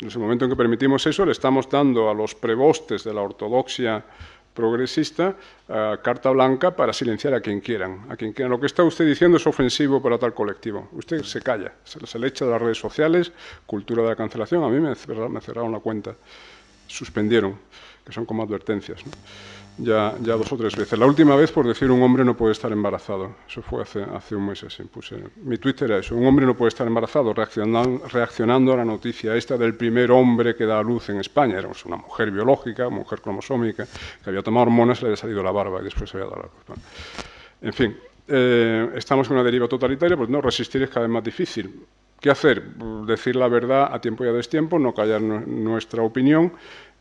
en el momento en que permitimos eso, le estamos dando a los prebostes de la ortodoxia progresista eh, carta blanca para silenciar a quien quieran. A quien quieran. Lo que está usted diciendo es ofensivo para tal colectivo. Usted se calla, se, le echa de las redes sociales, cultura de la cancelación. A mí me, cerraron la cuenta, suspendieron, que son como advertencias ya, dos o tres veces. La última vez por decir un hombre no puede estar embarazado. Eso fue hace, hace un mes así. Mi Twitter era eso. Un hombre no puede estar embarazado. reaccionando a la noticia esta del primer hombre que da a luz en España. Era una mujer biológica, mujer cromosómica, que había tomado hormonas, le había salido la barba y después se había dado la En fin, eh, estamos en una deriva totalitaria, pues no, resistir es cada vez más difícil. ¿Qué hacer? Decir la verdad a tiempo y a destiempo, no callar nuestra opinión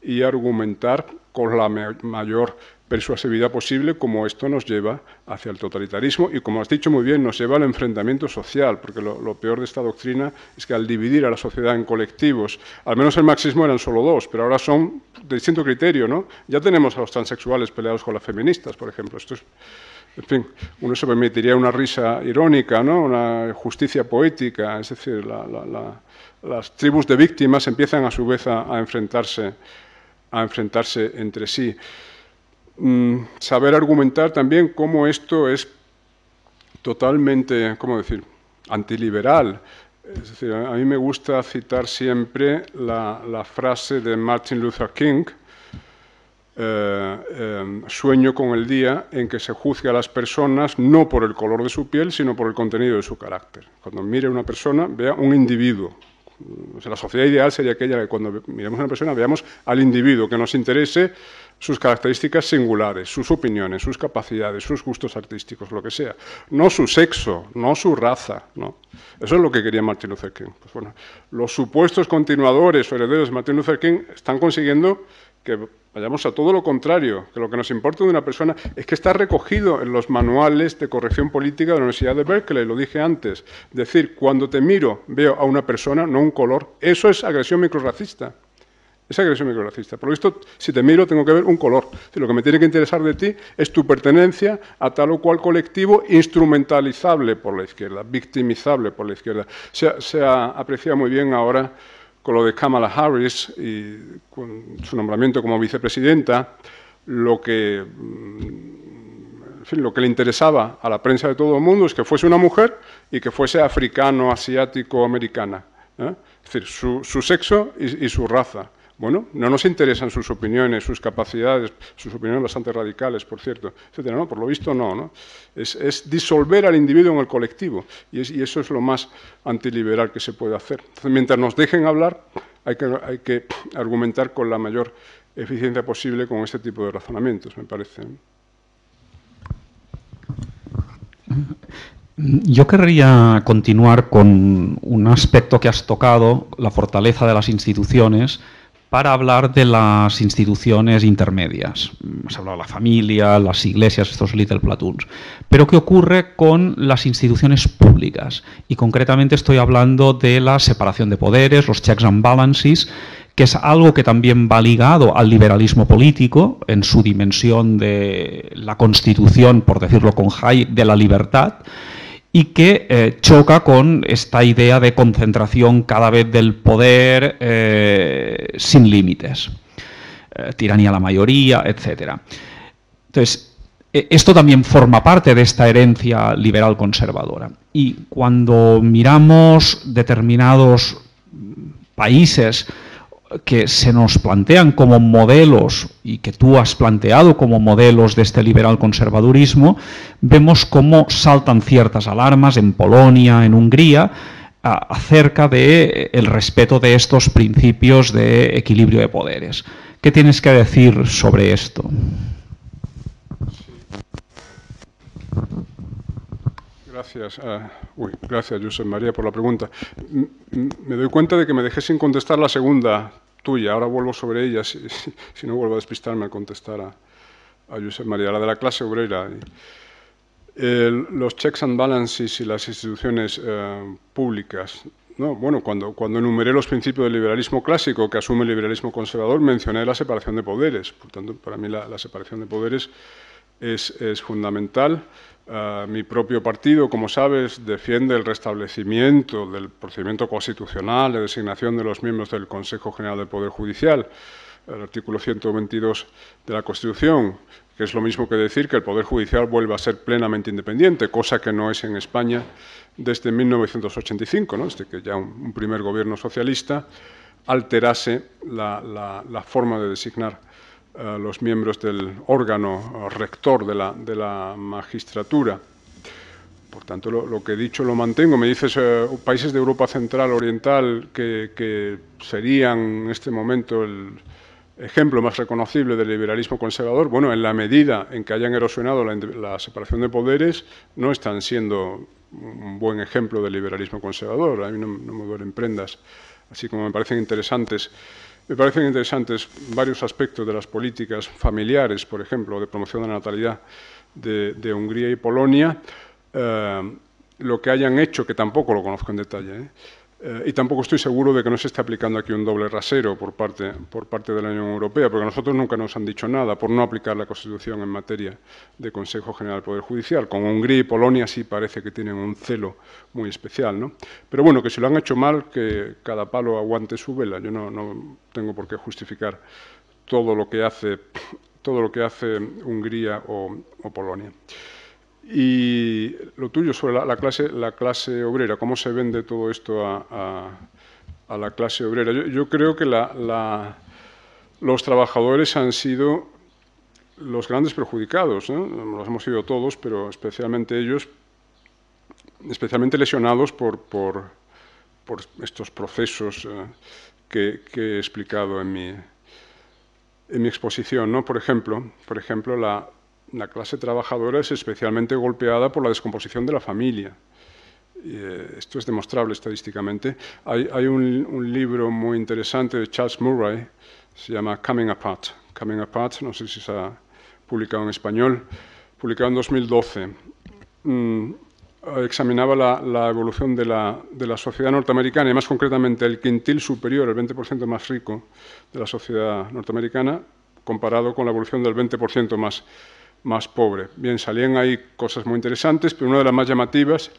y argumentar con la mayor persuasividad posible como esto nos lleva hacia el totalitarismo y, como has dicho muy bien, nos lleva al enfrentamiento social, porque lo, peor de esta doctrina es que al dividir a la sociedad en colectivos, al menos el marxismo eran solo dos, pero ahora son de distinto criterio, ¿no? Ya tenemos a los transexuales peleados con las feministas, por ejemplo. Esto es, en fin, uno se permitiría una risa irónica, ¿no? Una justicia poética, es decir, las tribus de víctimas empiezan a su vez a enfrentarse a enfrentarse entre sí. Mm, saber argumentar también cómo esto es totalmente, ¿cómo decir?, antiliberal. Es decir, a mí me gusta citar siempre la, frase de Martin Luther King, eh, em, sueño con el día en que se juzgue a las personas no por el color de su piel, sino por el contenido de su carácter. Cuando mire a una persona, vea un individuo, la sociedad ideal sería aquella que cuando miremos a una persona veamos al individuo que nos interese sus características singulares, sus opiniones, sus capacidades, sus gustos artísticos, lo que sea. No su sexo, no su raza. Eso es lo que quería Martin Luther King. Pues los supuestos continuadores o herederos de Martin Luther King están consiguiendo que vayamos a todo lo contrario, que lo que nos importa de una persona es que está recogido en los manuales de corrección política de la Universidad de Berkeley, lo dije antes. Decir, cuando te miro veo a una persona, no un color, eso es agresión microracista. Es agresión microracista. Por lo visto, si te miro, tengo que ver un color. lo que me tiene que interesar de ti es tu pertenencia a tal o cual colectivo instrumentalizable por la izquierda, victimizable por la izquierda. Se, ha apreciado muy bien ahora con lo de Kamala Harris y con su nombramiento como vicepresidenta, lo que, mm, lo que le interesaba a la prensa de todo el mundo es que fuese una mujer y que fuese africano, asiático, americana. ¿eh? Es decir, su, sexo y su raza. Bueno, no nos interesan sus opiniones, sus capacidades, sus opiniones bastante radicales, por cierto, etcétera. No, por lo visto no, Es, disolver al individuo en el colectivo y, eso es lo más antiliberal que se puede hacer. mientras nos dejen hablar, hay que, hay que argumentar con la mayor eficiencia posible con este tipo de razonamientos, me parece. Yo querría continuar con un aspecto que has tocado, la fortaleza de las instituciones, para hablar de las instituciones intermedias. Hemos hablado de la familia, las iglesias, estos little platoons. Pero ¿qué ocurre con las instituciones públicas? Y concretamente estoy hablando de la separación de poderes, los checks and balances, que es algo que también va ligado al liberalismo político en su dimensión de la constitución, por decirlo con high, de la libertad y que eh, choca con esta idea de concentración cada vez del poder eh, sin límites, eh, tiranía a la mayoría, etc. Entonces, e, esto también forma parte de esta herencia liberal conservadora. Y cuando miramos determinados países, que se nos plantean como modelos y que tú has planteado como modelos de este liberal conservadurismo, vemos cómo saltan ciertas alarmas en Polonia, en Hungría, acerca de eh, respeto de estos principios de equilibrio de poderes. ¿Qué tienes que decir sobre esto? gracias, ah, gracias, Josep María, por la pregunta. me doy cuenta de que me dejé sin contestar la segunda tuya. Ahora vuelvo sobre ella, si, si, no vuelvo a despistarme al contestar a, a Josep María, la de la clase obrera. los checks and balances y las instituciones eh, públicas. bueno, cuando, cuando enumeré los principios del liberalismo clásico que asume el liberalismo conservador, mencioné la separación de poderes. Por tanto, para mí la, separación de poderes es, es fundamental. Eh, mi propio partido, como sabes, defiende el restablecimiento del procedimiento constitucional de designación de los miembros del Consejo General del Poder Judicial, el artículo 122 de la Constitución, que es lo mismo que decir que el Poder Judicial vuelva a ser plenamente independiente, cosa que no es en España desde 1985, ¿no? desde que ya un, primer gobierno socialista alterase la forma de designar los miembros del órgano rector de la, magistratura. Por tanto, lo, que he dicho lo mantengo. Me dices eh, países de Europa Central, Oriental, que, serían en este momento el ejemplo más reconocible del liberalismo conservador. Bueno, en la medida en que hayan erosionado la, separación de poderes, no están siendo un buen ejemplo del liberalismo conservador. A mí no, no me duelen prendas, así como me parecen interesantes me parecen interesantes varios aspectos de las políticas familiares, por ejemplo, de promoción de la natalidad de, Hungría y Polonia, eh, lo que hayan hecho, que tampoco lo conozco en detalle, ¿eh? Eh, y tampoco estoy seguro de que no se esté aplicando aquí un doble rasero por parte, de la Unión Europea, porque nosotros nunca nos han dicho nada por no aplicar la Constitución en materia de Consejo General del Poder Judicial. Con Hungría y Polonia sí parece que tienen un celo muy especial, ¿no? Pero bueno, que si lo han hecho mal, que cada palo aguante su vela. Yo no, tengo por qué justificar todo lo que hace, todo lo que hace Hungría o Polonia. Y lo tuyo sobre la, clase, la clase obrera, ¿cómo se vende todo esto a, la clase obrera? Yo, creo que la, la, los trabajadores han sido los grandes perjudicados, ¿no? los hemos sido todos, pero especialmente ellos, especialmente lesionados por, por, por estos procesos eh, que, he explicado en mi, en mi exposición. ¿no? Por ejemplo, por ejemplo la, la clase trabajadora es especialmente golpeada por la descomposición de la familia. Eh, esto es demostrable estadísticamente. Hay, un, libro muy interesante de Charles Murray, se llama Coming Apart. Coming Apart, no sé si se ha publicado en español, publicado en 2012. Mm, examinaba la, evolución de la, sociedad norteamericana y más concretamente el quintil superior, el 20% más rico de la sociedad norteamericana, comparado con la evolución del 20% más más pobre. Bien, salían ahí cosas muy interesantes, pero una de las más llamativas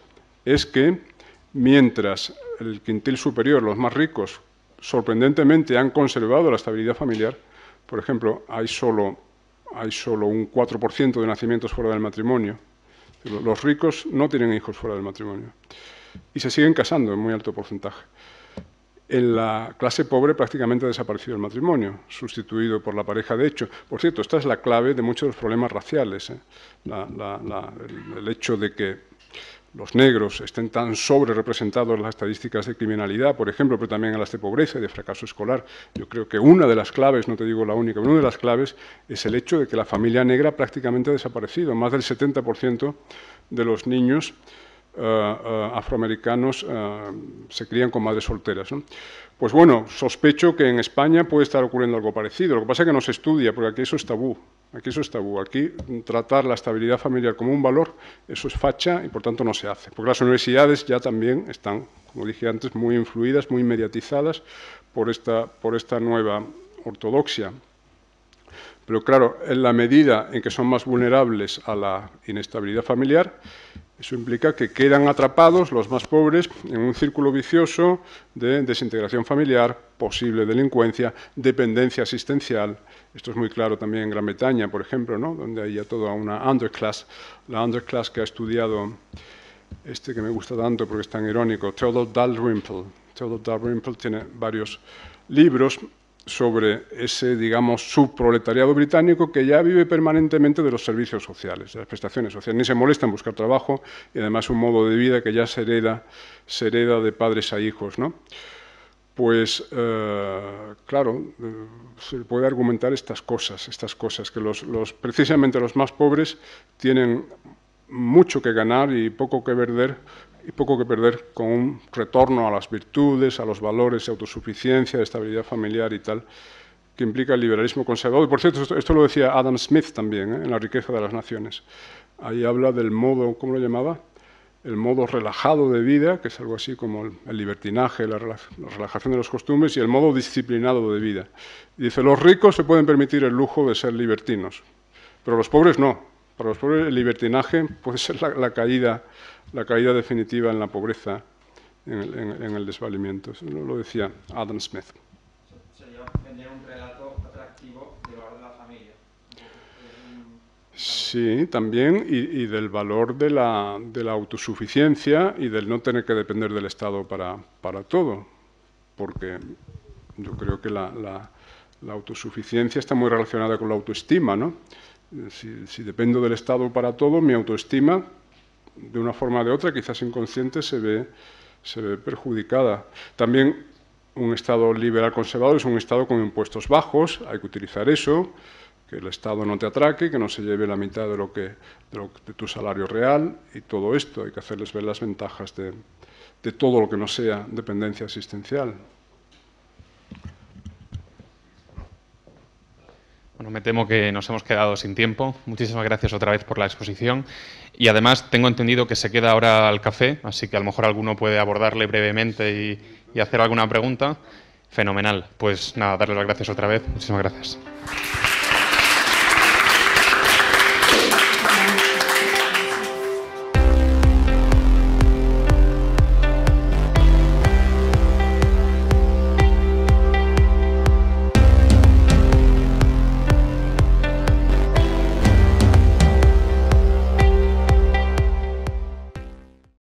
es que mientras el quintil superior, los más ricos, sorprendentemente han conservado la estabilidad familiar, por ejemplo, hay solo, hay solo un 4% de nacimientos fuera del matrimonio. Los ricos no tienen hijos fuera del matrimonio y se siguen casando en muy alto porcentaje. En la clase pobre prácticamente ha desaparecido el matrimonio, sustituido por la pareja de hecho. Por cierto, esta es la clave de muchos de los problemas raciales, ¿eh? el, hecho de que los negros estén tan sobre representados en las estadísticas de criminalidad, por ejemplo, pero también en las de pobreza y de fracaso escolar. Yo creo que una de las claves, no te digo la única, pero una de las claves es el hecho de que la familia negra prácticamente ha desaparecido. Más del 70% de los niños eh, eh, afroamericanos eh, se crían con madres solteras. Pues bueno, sospecho que en España puede estar ocurriendo algo parecido. Lo que pasa es que no se estudia, porque aquí eso es tabú. Aquí eso es tabú. Aquí tratar la estabilidad familiar como un valor, eso es facha y por tanto no se hace. Porque las universidades ya también están, como dije antes, muy influidas, muy mediatizadas por esta, por esta nueva ortodoxia. Pero claro, en la medida en que son más vulnerables a la inestabilidad familiar, eso implica que quedan atrapados los más pobres en un círculo vicioso de desintegración familiar, posible delincuencia, dependencia asistencial. Esto es muy claro también en Gran Bretaña, por ejemplo, ¿no? donde hay ya toda una underclass, la underclass que ha estudiado este que me gusta tanto porque es tan irónico, Theodore Dalrymple. Theodore Dalrymple tiene varios libros sobre ese, digamos, subproletariado británico que ya vive permanentemente de los servicios sociales, de las prestaciones sociales, ni se molesta en buscar trabajo y además un modo de vida que ya se hereda, hereda de padres a hijos, ¿no? Pues, eh, claro, eh, se puede argumentar estas cosas, estas cosas, que los, precisamente los más pobres tienen mucho que ganar y poco que perder y poco que perder con un retorno a las virtudes, a los valores de autosuficiencia, de estabilidad familiar y tal, que implica el liberalismo conservador. Y por cierto, esto, lo decía Adam Smith también, ¿eh? en La riqueza de las naciones. Ahí habla del modo, ¿cómo lo llamaba? El modo relajado de vida, que es algo así como el, libertinaje, la, relajación de los costumbres, y el modo disciplinado de vida. dice, los ricos se pueden permitir el lujo de ser libertinos, pero los pobres no. Para los pobres el libertinaje puede ser la, caída, la caída definitiva en la pobreza, en el, desvalimiento. Eso lo, decía Adam Smith. Sería un relato atractivo de la familia. Sí, también, y, del valor de la, autosuficiencia y del no tener que depender del Estado para, todo. Porque yo creo que la, la autosuficiencia está muy relacionada con la autoestima, ¿no? Eh, si, dependo del Estado para todo, mi autoestima, de una forma o de otra, quizás inconsciente, se ve, se ve perjudicada. También un Estado liberal conservador es un Estado con impuestos bajos, hay que utilizar eso, que el Estado no te atraque, que no se lleve la mitad de, lo que, de, tu salario real y todo esto, hay que hacerles ver las ventajas de, de todo lo que no sea dependencia asistencial. Bueno, me temo que nos hemos quedado sin tiempo. Muchísimas gracias otra vez por la exposición. Y además tengo entendido que se queda ahora al café, así que a lo mejor alguno puede abordarle brevemente y, hacer alguna pregunta. Fenomenal. Pues nada, darle las gracias otra vez. Muchísimas gracias.